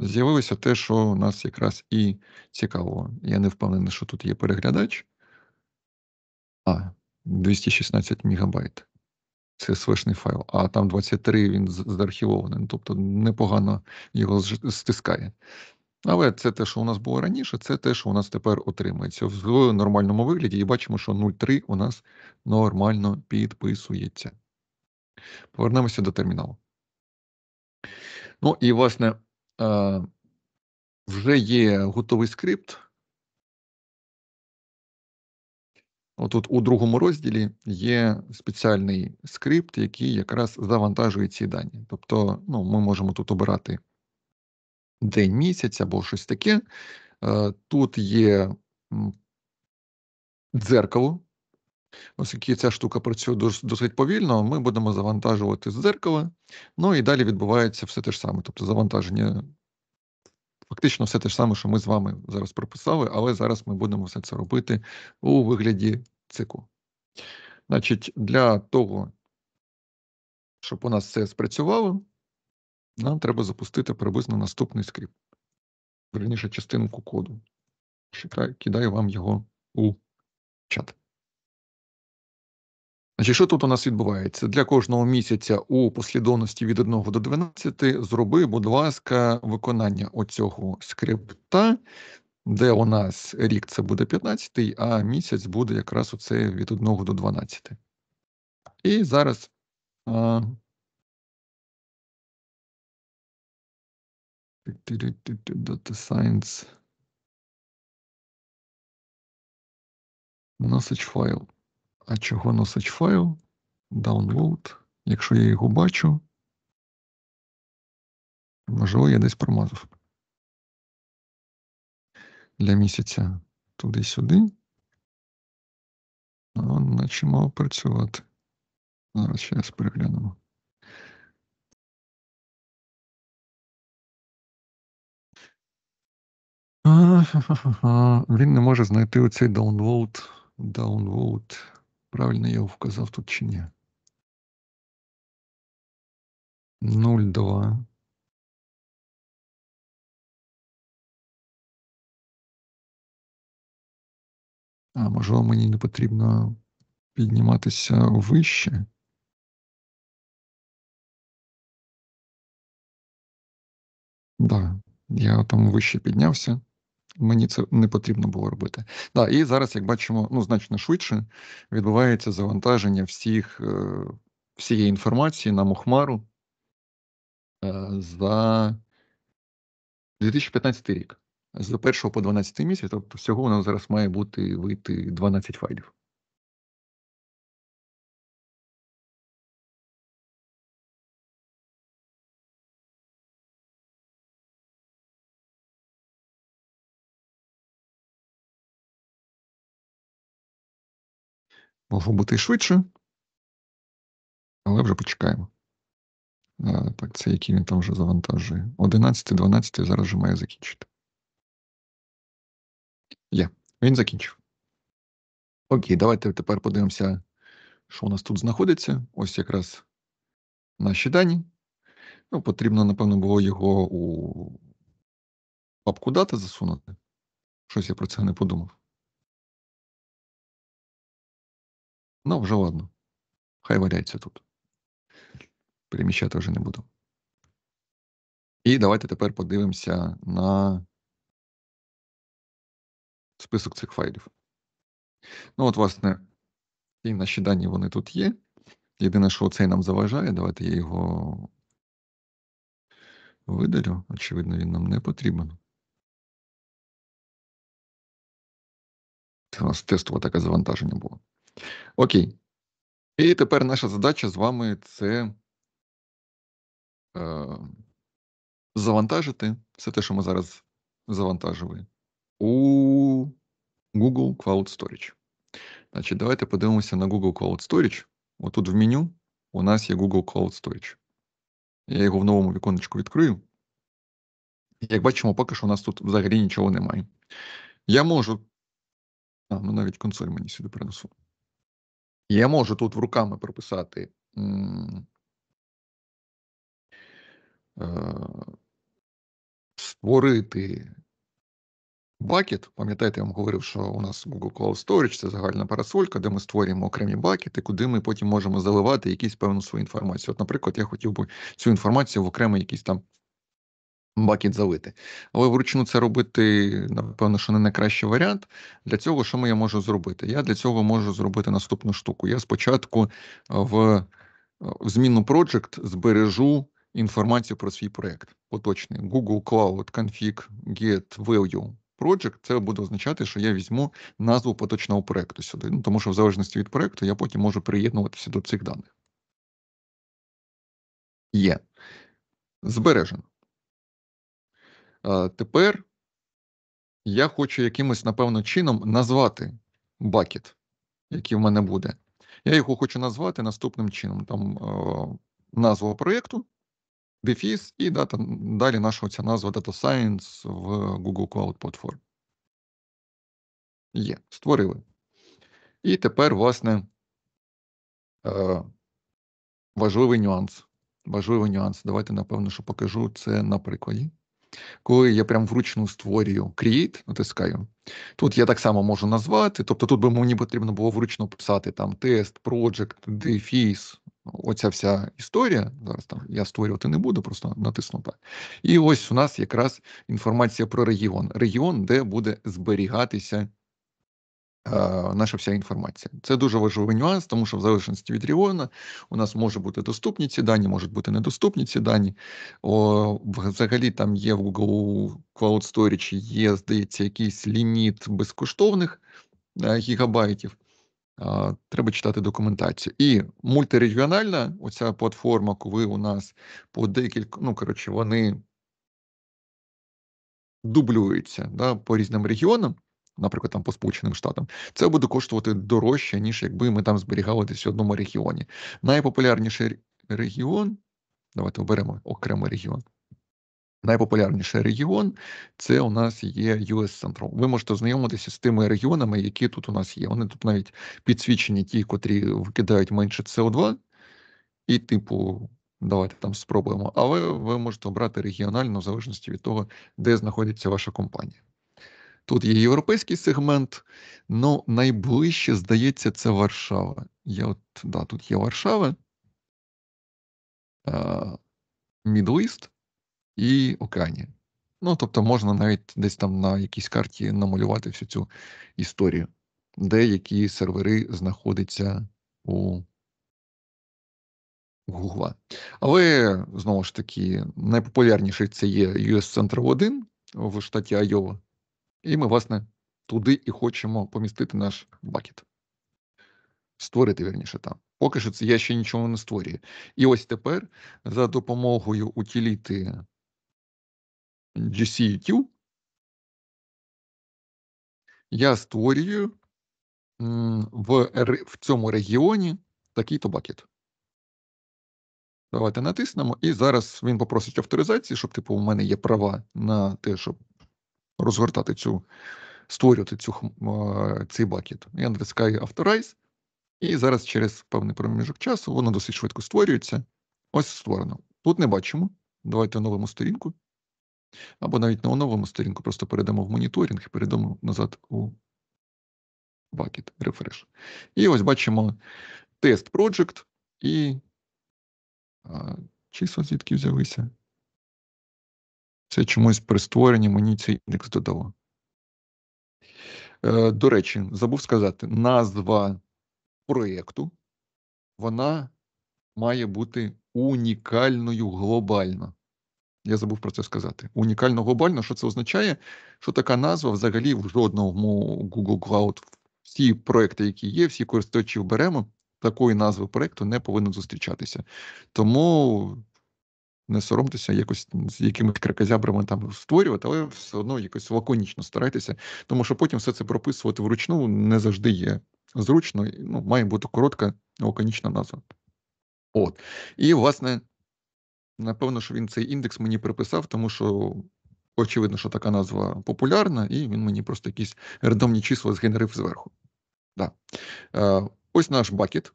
З'явилося те, що у нас якраз і цікаво. Я не впевнений, що тут є переглядач. А, 216 мегабайт. Це слешний файл, а там 23 він заархівований. Тобто непогано його стискає. Але це те, що у нас було раніше, це те, що у нас тепер отримується в нормальному вигляді, і бачимо, що 0,3 у нас нормально підписується. Повернемося до терміналу. Ну і, власне, е, вже є готовий скрипт. Отут у другому розділі є спеціальний скрипт, який якраз завантажує ці дані. Тобто, ну, ми можемо тут обирати день місяць або щось таке. Е, тут є дзеркало. Оскільки ця штука працює досить повільно, ми будемо завантажувати з дзеркала. Ну і далі відбувається все те ж саме. Тобто завантаження фактично все те ж саме, що ми з вами зараз прописали, але зараз ми будемо все це робити у вигляді циклу. Значить, для того, щоб у нас це спрацювало, нам треба запустити приблизно наступний скрипт. Верніше частинку коду. Кидаю вам його у чат. Значить, Що тут у нас відбувається? Для кожного місяця у послідовності від 1 до 12 зроби, будь ласка, виконання оцього скрипта, де у нас рік це буде 15, а місяць буде якраз оце від 1 до 12. І зараз. Data Science. Message файл. А чого message файл? Download. Якщо я його бачу, можливо, я десь промазав. Для місяця туди-сюди. А ну, наче мав працювати. Зараз ще раз переглянемо. Він не може знайти оцей download. Download. Правильно я його вказав тут чи ні. 0,2. А, можливо, мені не потрібно підніматися вище. Так, да, я там вище піднявся. Мені це не потрібно було робити. Да, І зараз, як бачимо, ну значно швидше відбувається завантаження всіх, е, всієї інформації на Мухмару е, за 2015 рік. З 1 по 12 місяць, тобто всього у нас зараз має бути вийти 12 файлів. Могло бути і швидше, але вже почекаємо. так, це який він там вже завантажує. 11-12 зараз вже має закінчити. Є, yeah. він закінчив. Окей, давайте тепер подивимося, що у нас тут знаходиться. Ось якраз наші дані. Ну, Потрібно, напевно, було його у папку дати засунути. Щось я про це не подумав. Ну, вже ладно. Хай валяється тут. Переміщати вже не буду. І давайте тепер подивимося на список цих файлів. Ну, от, власне, і наші дані вони тут є. Єдине, що оцей нам заважає, давайте я його видалю. Очевидно, він нам не потрібен. Це у нас тестове таке завантаження було. Окей. І тепер наша задача з вами це е, завантажити все те, що ми зараз завантажили, у Google Cloud Storage. Значить, давайте подивимося на Google Cloud Storage. Отут в меню у нас є Google Cloud Storage. Я його в новому віконечку відкрию. Як бачимо, поки що у нас тут взагалі нічого немає. Я можу. А, ну навіть консоль мені сюди принесу. Я можу тут в руками прописати э, створити бакет. Пам'ятаєте, я вам говорив, що у нас Google Cloud Storage це загальна парасолька, де ми створюємо окремі бакети, куди ми потім можемо заливати якісь певну свою інформацію. От, наприклад, я хотів би цю інформацію в окремий якийсь там бакет залити. Але вручну це робити, напевно, що не найкращий варіант. Для цього, що я можу зробити? Я для цього можу зробити наступну штуку. Я спочатку е, в, е, в зміну Project збережу. Інформацію про свій проєкт поточний Google Cloud Config Get Value Project. Це буде означати, що я візьму назву поточного проекту сюди. Ну тому що в залежності від проекту я потім можу приєднуватися до цих даних. Є збережено. Тепер я хочу якимось, напевно, чином назвати бакет, який в мене буде. Я його хочу назвати наступним чином: там назва проєкту, дефіс і дата, далі наша оця назва Data Science в Google Cloud Platform. Є, створили. І тепер, власне, важливий нюанс. Важливий нюанс. Давайте, напевно, що покажу це на прикладі. Коли я прям вручну створюю create, натискаю. Тут я так само можу назвати, тобто тут би мені потрібно було вручно писати там тест, project, deface, ну, оця вся історія. Зараз там я створювати не буду, просто натисну так. І ось у нас якраз інформація про регіон. Регіон, де буде зберігатися наша вся інформація. Це дуже важливий нюанс, тому що в залежності від регіону у нас може бути доступні ці дані, можуть бути недоступні ці дані. О, Взагалі там є в Google Cloud Storage, є, здається, якийсь ліміт безкоштовних е, гігабайтів. Треба читати документацію. І мультирегіональна оця платформа, коли у нас по декілька, ну коротше, вони дублюються да, по різним регіонам наприклад, там по Сполученим Штатам, це буде коштувати дорожче, ніж якби ми там зберігали десь в одному регіоні. Найпопулярніший регіон, давайте оберемо окремий регіон. Найпопулярніший регіон це у нас є US Central. Ви можете знайомитися з тими регіонами, які тут у нас є. Вони тут навіть підсвічені ті, котрі викидають менше СО2, і, типу, давайте там спробуємо. Але ви можете обрати регіонально в залежності від того, де знаходиться ваша компанія. Тут є європейський сегмент, ну найближче, здається, це Варшава. Я от, да, Тут є Варшава, Мідлист е, і Океанія. Ну, тобто, можна навіть десь там на якійсь карті намалювати всю цю історію, де які сервери знаходяться у Гугла. Але знову ж таки, найпопулярніший це є US Central 1 в штаті Айова. І ми, власне, туди і хочемо помістити наш бакет. Створити верніше там. Поки що це я ще нічого не створюю. І ось тепер за допомогою утиліти GCEQ я створюю в в цьому регіоні такий-то бакет. Давайте натиснемо. І зараз він попросить авторизації, щоб типу у мене є права на те, щоб розгортати цю, створювати цю цей бакет. Я натискаю Authorize, і зараз через певний проміжок часу воно досить швидко створюється. Ось створено. Тут не бачимо. Давайте оновимо сторінку. Або навіть не оновимо сторінку, просто перейдемо в моніторинг і передамо назад у бакет, refresh. І ось бачимо тест project і а, числа звідки взялися. Це чомусь при створенні мені цей індекс додало. Е, до речі, забув сказати, назва проєкту вона має бути унікальною глобально. Я забув про це сказати. Унікально глобально, що це означає, що така назва взагалі в жодному Google Cloud. Всі проекти, які є, всі користувачі беремо, такої назви проєкту не повинно зустрічатися. Тому не соромтеся якось з якимись кракозябрами там створювати, але все одно якось лаконічно старайтеся, тому що потім все це прописувати вручну не завжди є зручно. Ну, має бути коротка лаконічна назва. От. І, власне, напевно, що він цей індекс мені приписав, тому що. Очевидно, що така назва популярна, і він мені просто якісь рандомні числа згенерив зверху. Да. Е, ось наш бакет.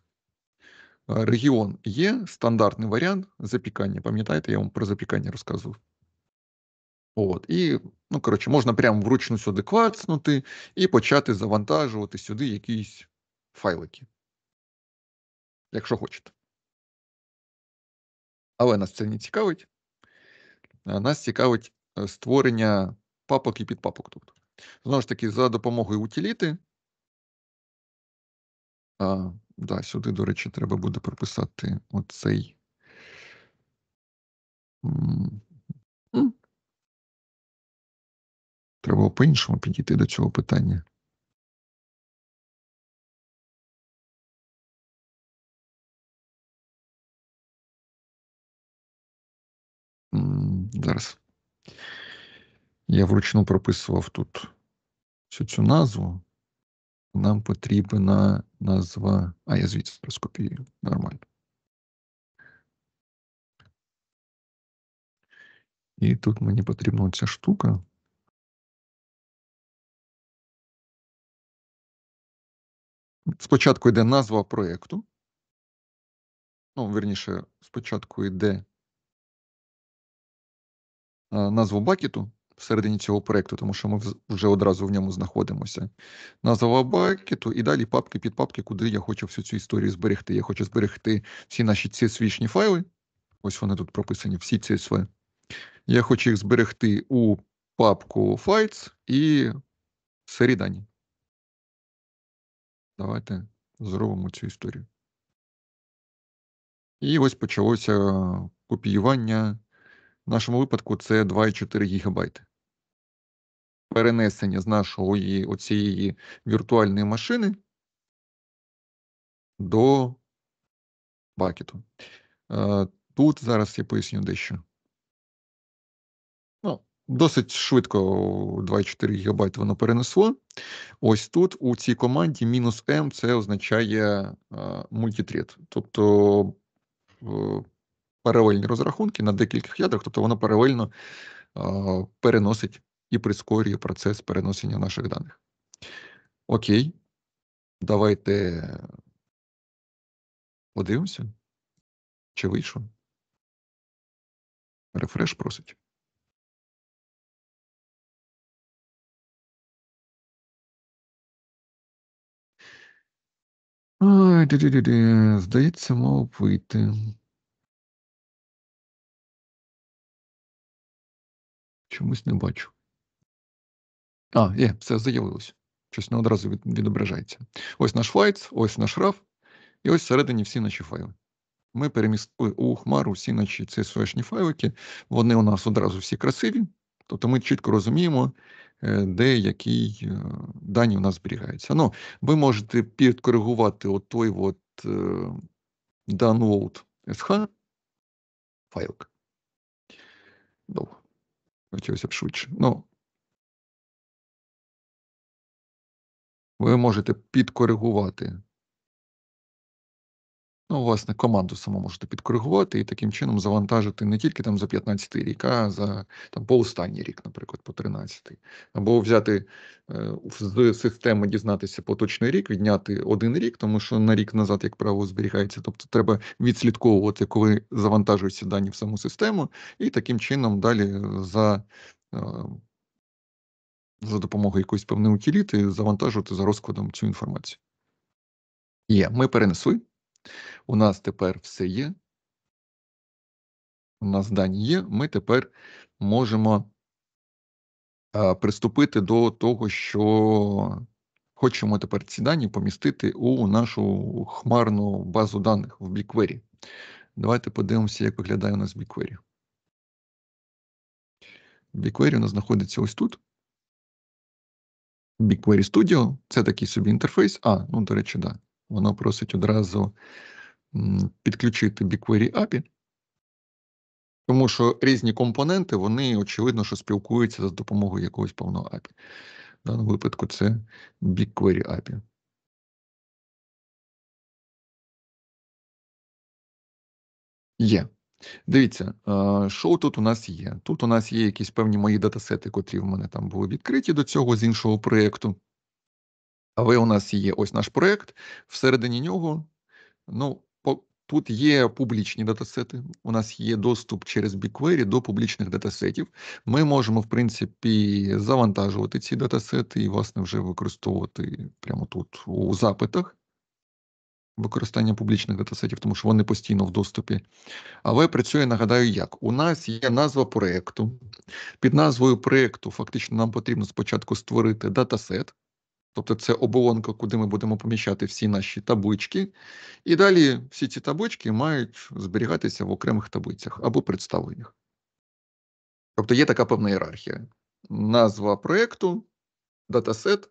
Регіон є е стандартний варіант запікання. Пам'ятаєте, я вам про запікання розказував. От, і, ну, коротше, можна прямо вручну сюди клацнути і почати завантажувати сюди якісь файлики. Якщо хочете. Але нас це не цікавить. Нас цікавить е, створення папок і підпапок. тут. знову ж таки, за допомогою утиліти. Да, сюди, до речі, треба буде прописати оцей. Ну. Треба по-іншому підійти до цього питання. Зараз. Я вручну прописував тут всю цю назву нам потрібна назва. А я звідси скопію Нормально. І тут мені потрібна ця штука. Спочатку йде назва проєкту. Ну, верніше, спочатку йде назву бакету, всередині цього проєкту, тому що ми вже одразу в ньому знаходимося. Назва бакету і далі папки під папки, куди я хочу всю цю історію зберегти. Я хочу зберегти всі наші CSV-шні файли. Ось вони тут прописані, всі CSV. Я хочу їх зберегти у папку Files і серії дані. Давайте зробимо цю історію. І ось почалося копіювання в нашому випадку це 2,4 гігабайти. Перенесення з нашої оцієї віртуальної машини до бакету. Е, тут зараз я поясню дещо. Ну, Досить швидко 2,4 ГБ воно перенесло. Ось тут у цій команді мінус М це означає е, мультитред. Тобто е, паралельні розрахунки на декількох ядрах, тобто воно паралельно переносить і прискорює процес переносення наших даних. Окей, давайте подивимося, чи вийшло. Рефреш просить. Ай, ди -ди -ди -ди. Здається, мав вийти. Чомусь не бачу. А, є, все з'явилось. Щось не одразу відображається. Ось наш флайт, ось наш раф, і ось всередині всі наші файли. Ми перемістили у Хмару всі наші ці соєшні файлики. Вони у нас одразу всі красиві, тобто ми чітко розуміємо, е, де які е, дані у нас зберігаються. Ну, Ви можете підкоригувати от той от е, download SH файлик. Довго хотілося б швидше. Ну, ви можете підкоригувати Ну, власне, команду саму можете підкоригувати і таким чином завантажити не тільки там за 15 рік, а за там по рік, наприклад, по 13-й. Або взяти е, з системи дізнатися поточний рік, відняти один рік, тому що на рік назад, як правило, зберігається. Тобто, треба відслідковувати, коли завантажуються дані в саму систему, і таким чином далі за. Е, за допомогою якоїсь певної утиліти завантажувати за розкладом цю інформацію. Є, ми перенесли. У нас тепер все є. У нас дані є, ми тепер можемо приступити до того, що хочемо тепер ці дані помістити у нашу хмарну базу даних в BigQuery. Давайте подивимося, як виглядає у нас BigQuery. BigQuery у нас знаходиться ось тут. BigQuery Studio це такий собі інтерфейс. А, ну, до речі, да. Воно просить одразу підключити BigQuery API, тому що різні компоненти, вони, очевидно, що спілкуються за допомогою якогось повного API. В даному випадку це BigQuery API. Є. Дивіться, що тут у нас є? Тут у нас є якісь певні мої датасети, котрі в мене там були відкриті до цього з іншого проєкту. Але у нас є ось наш проект. Всередині нього ну, тут є публічні датасети. У нас є доступ через BigQuery до публічних датасетів. Ми можемо, в принципі, завантажувати ці датасети і, власне, вже використовувати прямо тут у запитах. Використання публічних датасетів, тому що вони постійно в доступі. Але працює, нагадаю, як у нас є назва проєкту. Під назвою проєкту фактично нам потрібно спочатку створити датасет. Тобто це оболонка, куди ми будемо поміщати всі наші таблички. І далі всі ці таблички мають зберігатися в окремих таблицях або представленнях. Тобто є така певна ієрархія. Назва проєкту, датасет,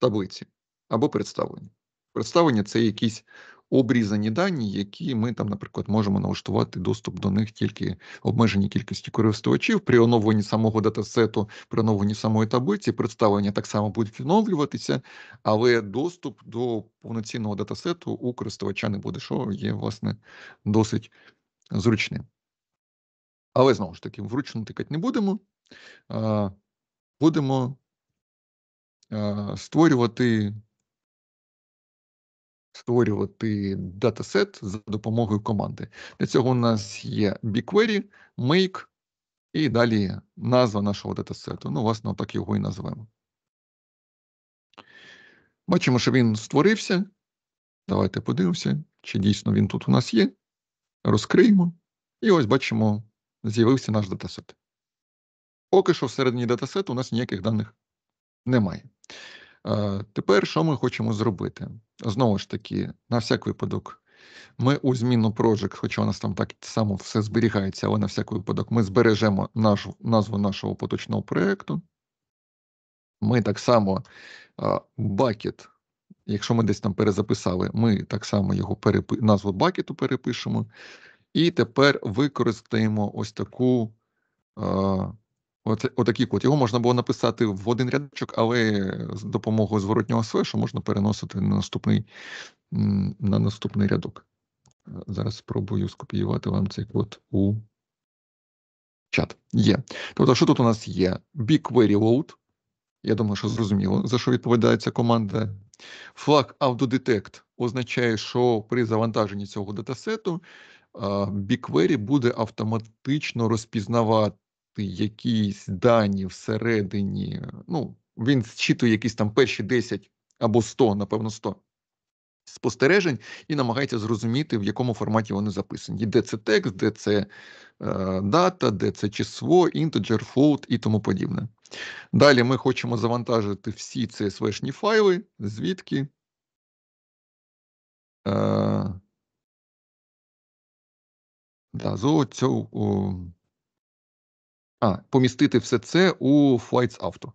таблиці або представлення. Представлення це якісь обрізані дані, які ми там, наприклад, можемо налаштувати доступ до них тільки обмеженій кількості користувачів. При оновленні самого датасету, при оновленні самої таблиці, представлення так само будуть відновлюватися, але доступ до повноцінного датасету у користувача не буде, що є власне досить зручним. Але знову ж таки, вручну тикати не будемо. Будемо створювати створювати датасет за допомогою команди. Для цього у нас є BigQuery, Make і далі назва нашого датасету. Ну, власне, отак його і назвемо. Бачимо, що він створився. Давайте подивимося, чи дійсно він тут у нас є. Розкриємо. І ось бачимо, з'явився наш датасет. Поки що всередині датасету у нас ніяких даних немає. Е, тепер що ми хочемо зробити? Знову ж таки, на всяк випадок, ми у зміну Project, хоча у нас там так само все зберігається, але на всяк випадок ми збережемо наш, назву нашого поточного проєкту. Ми так само е, бакет, якщо ми десь там перезаписали, ми так само його перепи... назву бакету перепишемо. І тепер використаємо ось таку. Е, От, отакий код. Його можна було написати в один рядочок, але з допомогою зворотнього слешу можна переносити на наступний на наступний рядок. Е, зараз спробую скопіювати вам цей код у чат. Є. Тобто, що тут у нас є? BigQuery load. Я думаю, що зрозуміло, за що відповідається команда. Флаг AutoDetect означає, що при завантаженні цього датасету е, BigQuery буде автоматично розпізнавати якісь дані всередині. Ну, він зчитує якісь там перші 10 або 100, напевно, 100 спостережень і намагається зрозуміти, в якому форматі вони записані. Де це текст, де це е, дата, де це число, інтеджер, float і тому подібне. Далі ми хочемо завантажити всі CSV-шні файли, звідки. Е, да, з цього. А, помістити все це у Flights Auto.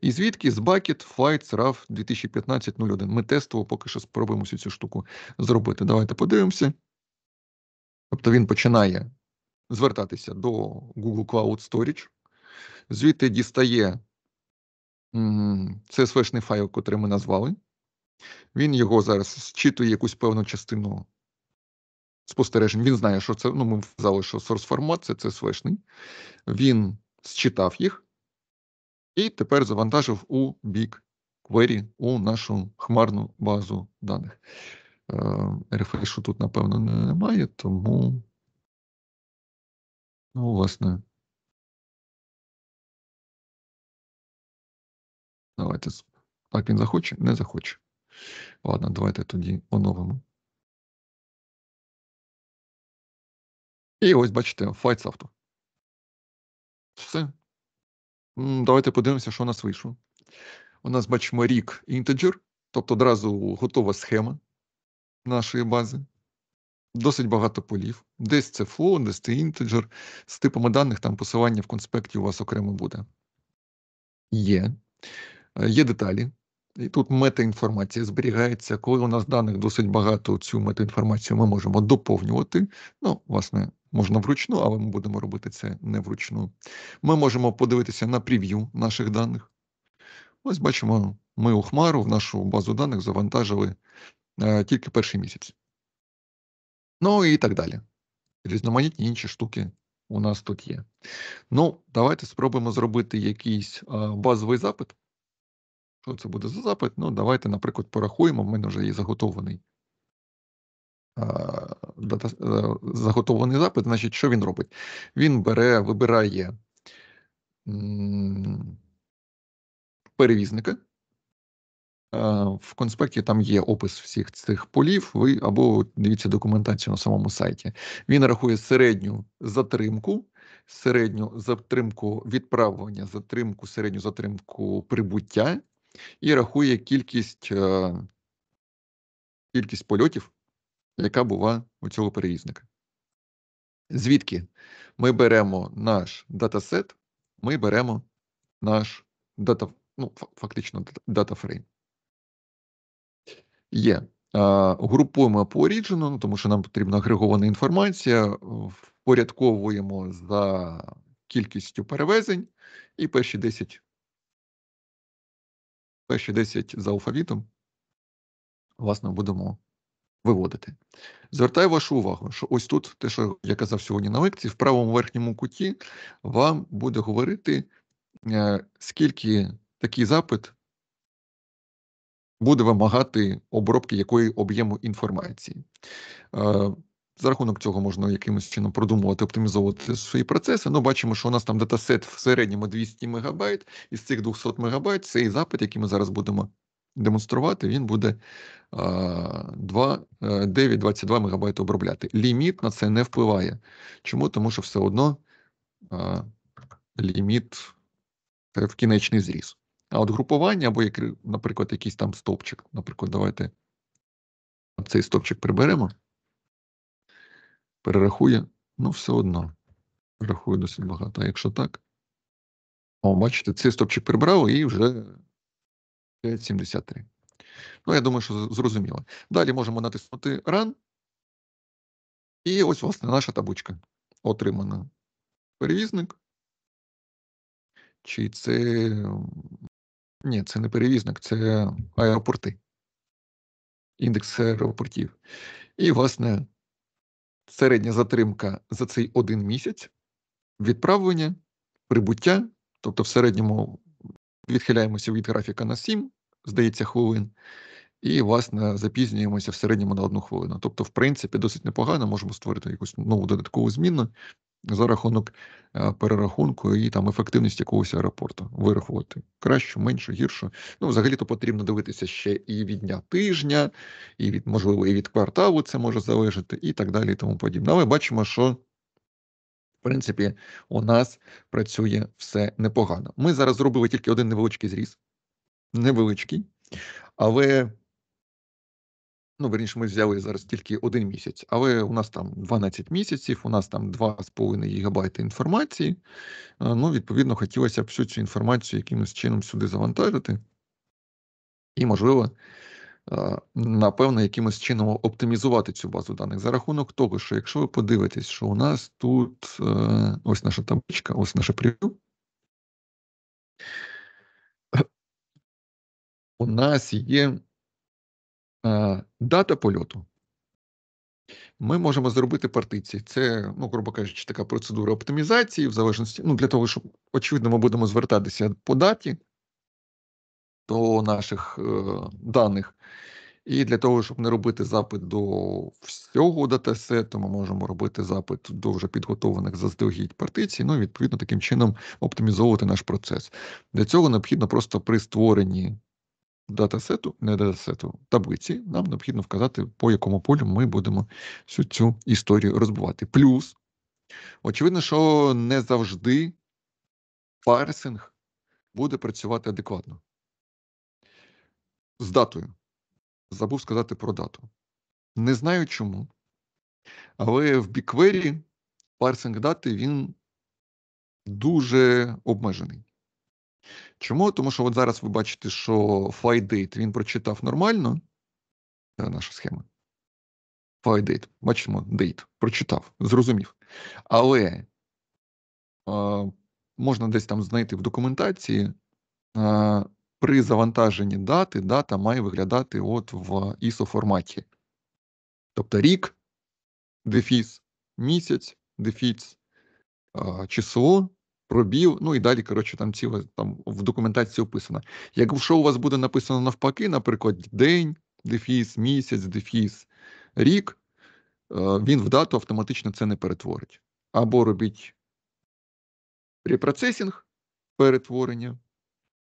І звідки з Bucket Flights RAV 2015.01. Ми тестово поки що спробуємо всю цю штуку зробити. Давайте подивимося. Тобто він починає звертатися до Google Cloud Storage, звідти дістає CSV-шний файл, який ми назвали. Він його зараз зчитує якусь певну частину спостережень. Він знає, що це. Ну, ми вказали, що source формат це CSV-шний. Він считав їх і тепер завантажив у бік query, у нашу хмарну базу даних. Е, рефрешу тут, напевно, немає, тому. Ну, власне. Давайте. Так він захоче? Не захоче. Ладно, давайте тоді оновимо. І ось бачите, файт авто. Все. Давайте подивимося, що у нас вийшло. У нас бачимо рік інтеджер, тобто одразу готова схема нашої бази. Досить багато полів. Десь це flow, десь це інтеджер. З типами даних там посилання в конспекті у вас окремо буде. Є. Е, є деталі. І тут метаінформація зберігається. Коли у нас даних досить багато, цю метаінформацію ми можемо доповнювати. Ну, власне, Можна вручну, але ми будемо робити це не вручну. Ми можемо подивитися на прев'ю наших даних. Ось бачимо, ми у Хмару в нашу базу даних завантажили е, тільки перший місяць. Ну і так далі. Різноманітні інші штуки у нас тут є. Ну, давайте спробуємо зробити якийсь е, базовий запит. Що це буде за запит? Ну, давайте, наприклад, порахуємо. В мене вже є заготований. Е, заготовлений запит, значить, що він робить? Він бере, вибирає перевізника. В конспекті там є опис всіх цих полів. Ви або дивіться документацію на самому сайті. Він рахує середню затримку, середню затримку відправлення, затримку, середню затримку прибуття і рахує кількість е, кількість польотів яка була у цього перевізника. Звідки ми беремо наш датасет, ми беремо наш дата, ну, фактично датафрейм. Є. групуємо по оріджину, ну, тому що нам потрібна агрегована інформація, впорядковуємо за кількістю перевезень і перші 10. Перші 10 за алфавітом, власне, будемо виводити. Звертаю вашу увагу, що ось тут, те, що я казав сьогодні на лекції, в правому верхньому куті вам буде говорити, е, скільки такий запит буде вимагати обробки якої об'єму інформації. Е, за рахунок цього можна якимось чином продумувати, оптимізовувати свої процеси. Ну, бачимо, що у нас там датасет в середньому 200 МБ, із цих 200 МБ цей запит, який ми зараз будемо демонструвати, він буде 9,22 е, МБ обробляти. Ліміт на це не впливає. Чому? Тому що все одно ліміт е, в кінечний зріз. А от групування, або, наприклад, якийсь там стопчик. Наприклад, давайте цей стопчик приберемо, перерахує, ну, все одно. Рахую досить багато. А якщо так, о, бачите, цей стопчик прибрав і вже 73. Ну, я думаю, що зрозуміло. Далі можемо натиснути Run. І ось, власне, наша табучка Отримана перевізник. Чи це. Ні, це не перевізник, це аеропорти. Індекс аеропортів. І, власне, середня затримка за цей один місяць відправлення, прибуття, тобто в середньому відхиляємося від графіка на 7, здається, хвилин. І, власне, запізнюємося в середньому на одну хвилину. Тобто, в принципі, досить непогано можемо створити якусь нову додаткову зміну за рахунок е, перерахунку і там ефективності якогось аеропорту вирахувати краще, менше, гірше. Ну, взагалі, то потрібно дивитися ще і від дня тижня, і від можливо, і від кварталу це може залежати, і так далі, і тому подібне. Але бачимо, що в принципі, у нас працює все непогано. Ми зараз зробили тільки один невеличкий зріз, невеличкий, але ну верніше, ми взяли зараз тільки один місяць, але у нас там 12 місяців, у нас там 2,5 гігабайти інформації. Е, ну, відповідно, хотілося б всю цю інформацію якимось чином сюди завантажити. І, можливо, Е, напевно, якимось чином оптимізувати цю базу даних за рахунок того, що якщо ви подивитесь, що у нас тут е, ось наша табличка, ось наша прев'ю, у нас є е, дата польоту. Ми можемо зробити партиції. Це, ну, грубо кажучи, така процедура оптимізації, в залежності, ну, для того, щоб, очевидно, ми будемо звертатися по даті до наших е, даних. І для того, щоб не робити запит до всього датасету, ми можемо робити запит до вже підготованих заздалегідь партицій, ну і відповідно таким чином оптимізовувати наш процес. Для цього необхідно просто при створенні датасету, не датасету, таблиці, нам необхідно вказати, по якому полю ми будемо всю цю історію розбивати. Плюс, очевидно, що не завжди парсинг буде працювати адекватно з датою. Забув сказати про дату. Не знаю чому. Але в біквері парсинг дати він дуже обмежений. Чому? Тому що от зараз ви бачите, що FlyDate він прочитав нормально. Це наша схема. FlyDate, бачимо, date, прочитав, зрозумів. Але е, можна десь там знайти в документації е, при завантаженні дати дата має виглядати от в ISO форматі. Тобто рік, дефіс, місяць, дефіс, число, пробів, ну і далі, коротше, там ціле там в документації описано. Якщо у вас буде написано навпаки, наприклад, день, дефіс, місяць, дефіс, рік, він в дату автоматично це не перетворить. Або робіть репроцесінг перетворення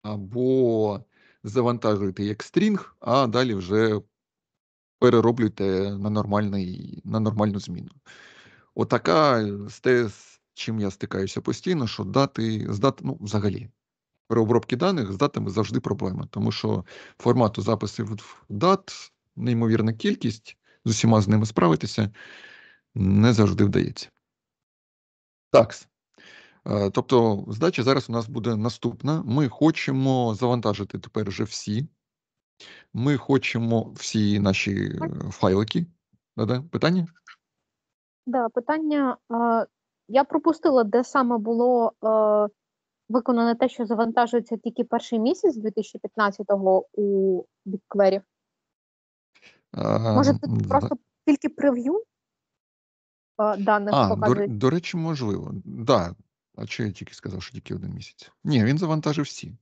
або завантажуєте як стрінг, а далі вже перероблюйте на нормальний, на нормальну зміну. Отака те, з чим я стикаюся постійно, що дати з дат, ну, взагалі. При обробці даних з датами завжди проблема, тому що формату записів дат, неймовірна кількість, з усіма з ними справитися не завжди вдається. Такс. Е, тобто, здача зараз у нас буде наступна. Ми хочемо завантажити тепер вже всі. Ми хочемо всі наші е, файлики. Да-да, Питання? Да, питання. Я пропустила, де саме було е, виконане те, що завантажується тільки перший місяць 2015-го у біккверів. Може, тут да. просто тільки прев'ю даних а, показує? До, до речі, можливо. Да, а чи я тільки сказав, що тільки один місяць? Ні, він завантажив всі.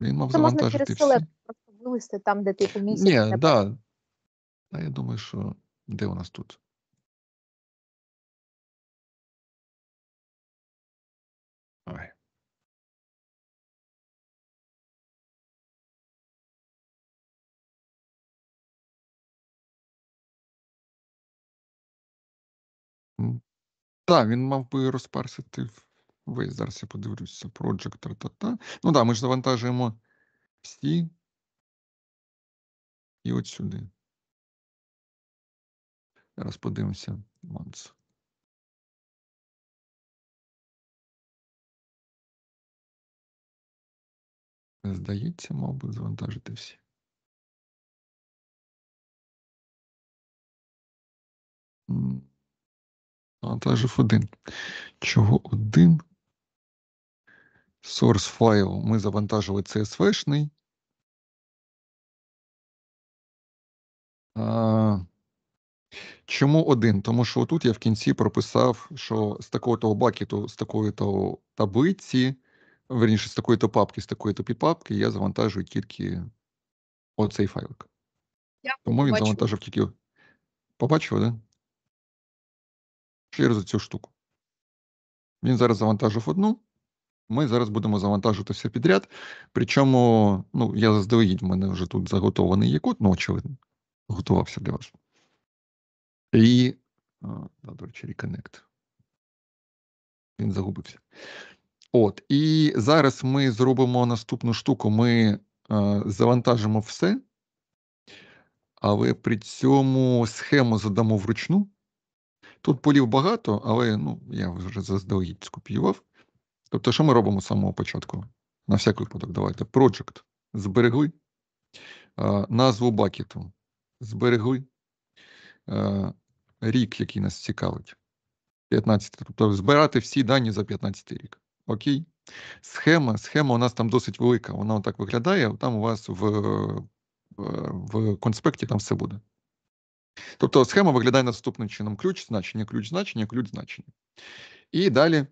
Він мав Це можна через всі. просто вивести там, де ти помісяць. Ні, так. Да. А я думаю, що де у нас тут? Так, він мав би розпарсити весь. Зараз я подивлюся Project та та Ну так, ми ж завантажуємо всі. І от сюди. Зараз подивимося Once. Здається, мав би завантажити всі. Mm. Навантажив один. Чого один? Source файл ми завантажили CSV-шний. Чому один? Тому що тут я в кінці прописав, що з такого-то бакету, з такої-то таблиці, верніше, з такої-то папки, з такої-то підпапки, я завантажую тільки оцей файлик. Я Тому побачу. він завантажив тільки. Побачив, так? Да? через цю штуку. Він зараз завантажив одну. Ми зараз будемо завантажувати все підряд. Причому, ну, я заздалегідь, в мене вже тут заготований є код, ну, очевидно, готувався для вас. І. А, до речі, Reconnect. Він загубився. От. І зараз ми зробимо наступну штуку. Ми е, завантажимо все, але при цьому схему задамо вручну. Тут полів багато, але ну, я вже заздалегідь скопіював. Тобто, що ми робимо з самого початку? На всякий випадок, давайте. Project зберегли. Назву бакету зберегли. Рік, який нас цікавить. 15. Тобто збирати всі дані за 15 рік. Окей. Схема схема у нас там досить велика. Вона так виглядає, там у вас в, в конспекті там все буде. Тобто схема виглядає наступним чином: ключ, значення, ключ, значення, ключ, значення. І далі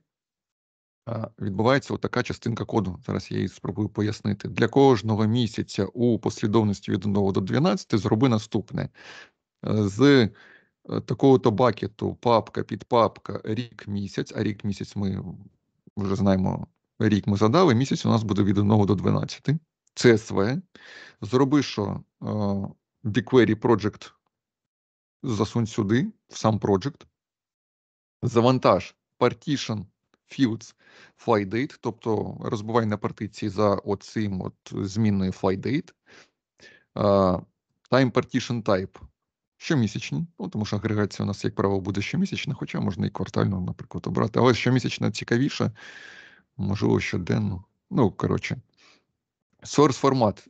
відбувається така частинка коду. Зараз я її спробую пояснити. Для кожного місяця у послідовності від 1 до 12 зроби наступне. З е, такого-то бакету папка, підпапка, рік місяць, а рік місяць ми вже знаємо, рік ми задали, місяць у нас буде від 1 до 12. CSV. Зроби, що е, BigQuery Project засунь сюди, в сам Project. Завантаж Partition Fields FlyDate, тобто розбивай на партиції за оцим от змінною FlyDate. Uh, time Partition Type. Щомісячні, ну тому що агрегація у нас, як правило, буде щомісячна, хоча можна і квартально, наприклад, обрати. Але щомісячна цікавіше, можливо, щоденно. Ну, коротше, source формат,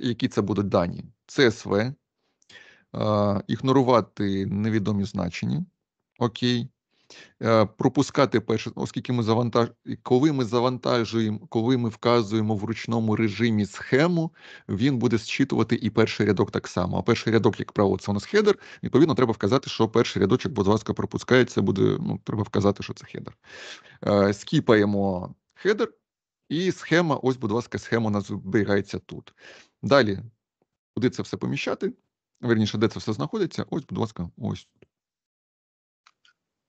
які це будуть дані: CSV, Е, ігнорувати невідомі значення. Окей. Е, пропускати перше, оскільки ми завантаж... коли ми завантажуємо, коли ми вказуємо в ручному режимі схему, він буде зчитувати і перший рядок так само. А перший рядок, як правило, це у нас хедер. Відповідно, треба вказати, що перший рядочок, будь ласка, пропускається, буде, ну, треба вказати, що це хедер. Е, скіпаємо хедер, і схема, ось, будь ласка, схема у нас зберігається тут. Далі, куди це все поміщати? Верніше, де це все знаходиться? Ось, будь ласка, ось.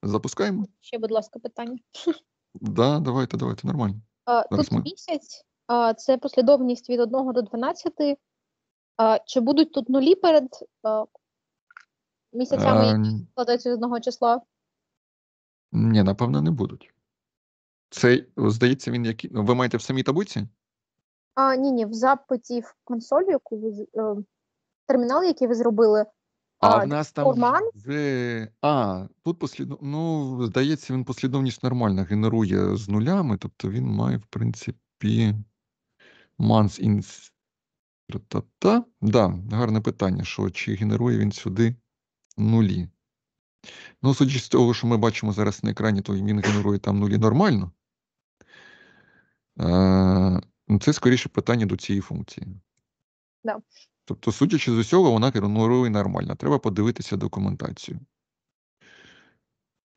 Запускаємо. Ще, будь ласка, питання. Так, да, давайте, давайте, нормально. А, тут ми... місяць а, це послідовність від 1 до 12. А, Чи будуть тут нулі перед а, місяцями, які ем. складаються з одного числа? Ні, напевно, не будуть. Це, здається, він який. Ви маєте в самій табуці? А, Ні, ні, в запиті в консолі, яку ви е, термінал, який ви зробили. А, а в нас там Орман? вже а тут послідов... ну, здається, він послідовність нормально генерує з нулями, тобто він має, в принципі, манс інс. Так, да, гарне питання, що чи генерує він сюди нулі. Ну, судячи з того, що ми бачимо зараз на екрані, то він генерує там нулі нормально. Е, ну, це скоріше питання до цієї функції. Да. Тобто, судячи з усього, вона керує нормально. Треба подивитися документацію.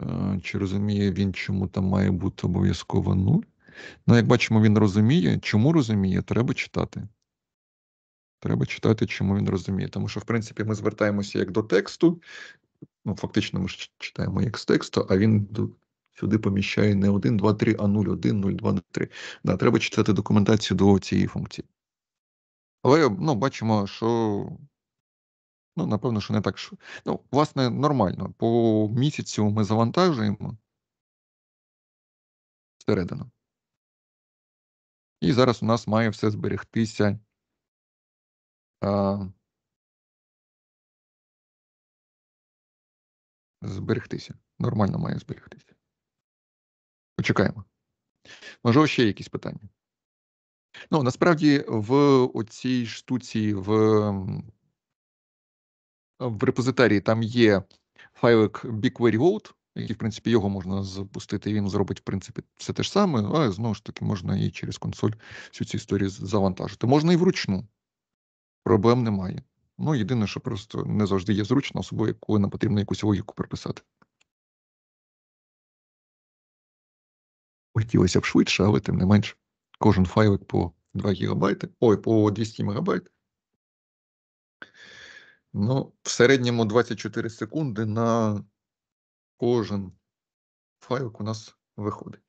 Е, чи розуміє він, чому там має бути обов'язково нуль? Ну, як бачимо, він розуміє. Чому розуміє, треба читати. Треба читати, чому він розуміє. Тому що, в принципі, ми звертаємося як до тексту. Ну, фактично, ми ж читаємо як з тексту, а він сюди поміщає не 1, 2, 3, а 0, 1, 0, 2, 3. Да, Треба читати документацію до цієї функції. Але ну, бачимо, що. Ну, напевно, що не так. Що... Ну, власне, нормально. По місяцю ми завантажуємо всередину. І зараз у нас має все зберегтися. А... Зберегтися. Нормально має зберегтися. Почекаємо. Можливо, ще якісь питання. Ну насправді в цій штуці в в репозитарії там є файлик BigQueryGold, який, в принципі, його можна запустити, і він зробить, в принципі, все те ж саме, а знову ж таки, можна і через консоль всю цю історію завантажити. Можна і вручну. Проблем немає. Ну, єдине, що просто не завжди є зручно, особливо коли нам потрібно якусь логіку приписати. Хотілося б швидше, але тим не менше кожен файлик по 2 гігабайти, ой, по 200 мегабайт. Ну, в середньому 24 секунди на кожен файлик у нас виходить.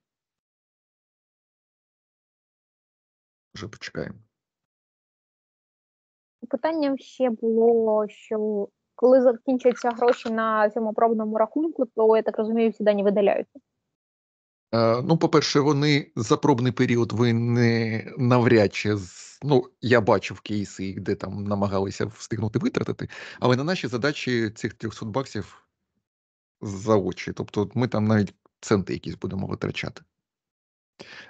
Вже почекаємо. Питання ще було, що коли закінчаться гроші на цьому пробному рахунку, то я так розумію, всі дані видаляються. Е, ну, по-перше, вони за пробний період ви не навряд чи ну, я бачив кейси, де там намагалися встигнути витратити, але на наші задачі цих 300 баксів за очі. Тобто ми там навіть центи якісь будемо витрачати.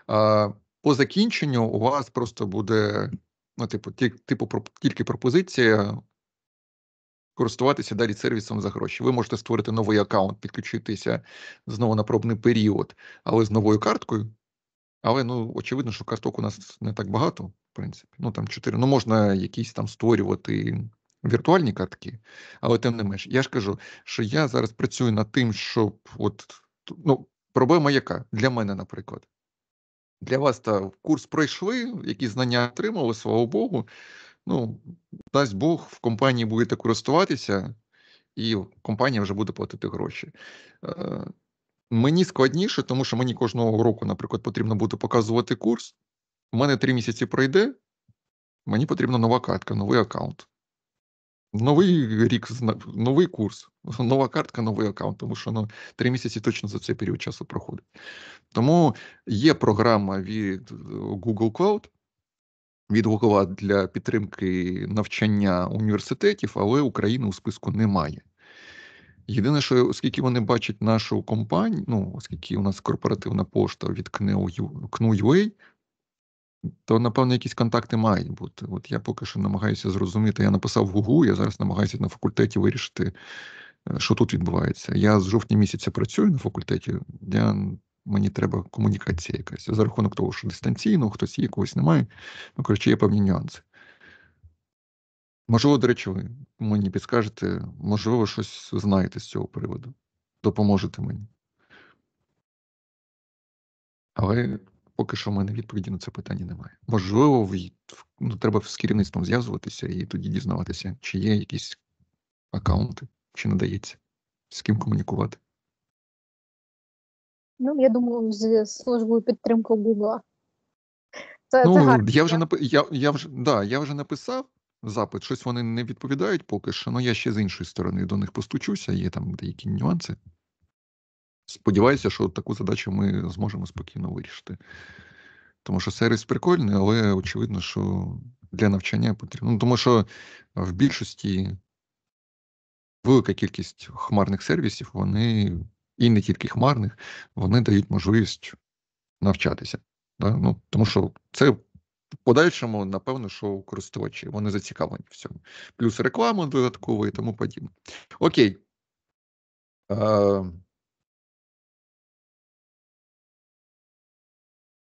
А, По закінченню у вас просто буде ну, типу, тільки типу, пропозиція користуватися далі сервісом за гроші. Ви можете створити новий аккаунт, підключитися знову на пробний період, але з новою карткою. Але ну очевидно, що карток у нас не так багато, в принципі. Ну там чотири. Ну можна якісь там створювати віртуальні картки, але тим не менш. Я ж кажу, що я зараз працюю над тим, щоб от ну проблема яка для мене, наприклад. Для вас та курс пройшли, які знання отримали, слава Богу ну, дасть Бог, в компанії будете користуватися, і компанія вже буде платити гроші. Э, мені складніше, тому що мені кожного року, наприклад, потрібно буде показувати курс. У мене три місяці пройде, мені потрібна нова картка, новий аккаунт. Новий рік, новий курс, нова картка, новий аккаунт, тому що ну, три місяці точно за цей період часу проходить. Тому є програма від е, Google Cloud, відгукова для підтримки навчання університетів, але України у списку немає. Єдине, що оскільки вони бачать нашу компанію, ну оскільки у нас корпоративна пошта від КНУ.UA, то, напевно, якісь контакти мають бути. От я поки що намагаюся зрозуміти. Я написав Гугу, я зараз намагаюся на факультеті вирішити, е, що тут відбувається. Я з жовтня місяця працюю на факультеті. Я мені треба комунікація якась. За рахунок того, що дистанційно, хтось є, когось немає. Ну, коротше, є певні нюанси. Можливо, до речі, ви мені підскажете, можливо, щось знаєте з цього приводу. Допоможете мені. Але поки що в мене відповіді на це питання немає. Можливо, ну, треба з керівництвом зв'язуватися і тоді дізнаватися, чи є якісь аккаунти, чи надається, з ким комунікувати. Ну, я думаю, з службою підтримки Google. Це, ну, це Я вже нап... я, я, вже, да, я вже написав запит, щось вони не відповідають поки що, але ну, я ще з іншої сторони до них постучуся, є там деякі нюанси. Сподіваюся, що таку задачу ми зможемо спокійно вирішити. Тому що сервіс прикольний, але очевидно, що для навчання потрібно. Ну, Тому що в більшості велика кількість хмарних сервісів вони і не тільки хмарних, вони дають можливість навчатися. Да? Ну, Тому що це в подальшому, напевно, що користувачі вони зацікавлені в цьому. Плюс реклама додаткова і тому подібне. Окей. Uh,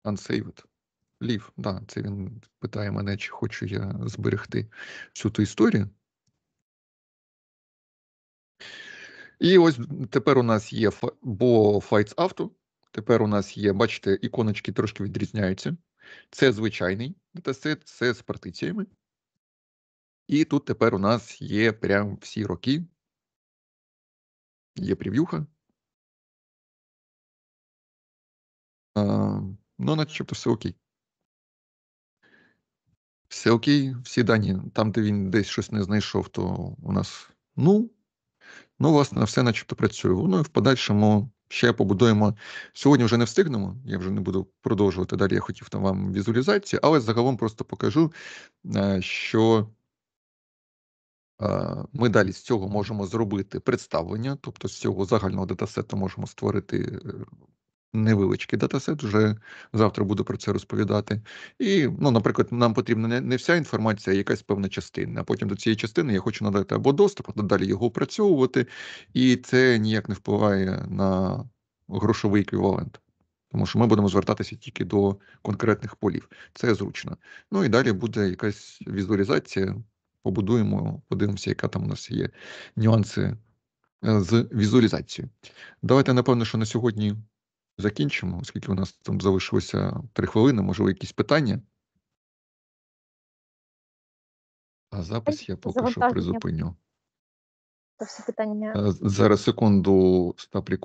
unsaved. Лів, да, це він питає мене, чи хочу я зберегти всю ту історію. І ось тепер у нас є бо Fights Auto, Тепер у нас є, бачите, іконочки трошки відрізняються. Це звичайний датасет, це з партиціями. І тут тепер у нас є прям всі роки. Є прев'юха. Ну, начебто все окей. Все окей, всі дані. Там, де він десь щось не знайшов, то у нас ну. Ну, власне, все начебто працює. Ну і в подальшому ще побудуємо. Сьогодні вже не встигнемо, я вже не буду продовжувати далі. Я хотів там вам візуалізацію, але загалом просто покажу, е, що е, ми далі з цього можемо зробити представлення, тобто з цього загального датасету можемо створити е, невеличкий датасет. Вже завтра буду про це розповідати. І, ну, наприклад, нам потрібна не вся інформація, а якась певна частина. А потім до цієї частини я хочу надати або доступ, а далі його опрацьовувати, і це ніяк не впливає на грошовий еквівалент. Тому що ми будемо звертатися тільки до конкретних полів. Це зручно. Ну і далі буде якась візуалізація. Побудуємо, подивимося, яка там у нас є нюанси е, з візуалізацією. Давайте, напевно, що на сьогодні закінчимо, оскільки у нас там залишилося три хвилини, можливо, якісь питання. А запис я поки що призупиню. Е, зараз секунду стаплі.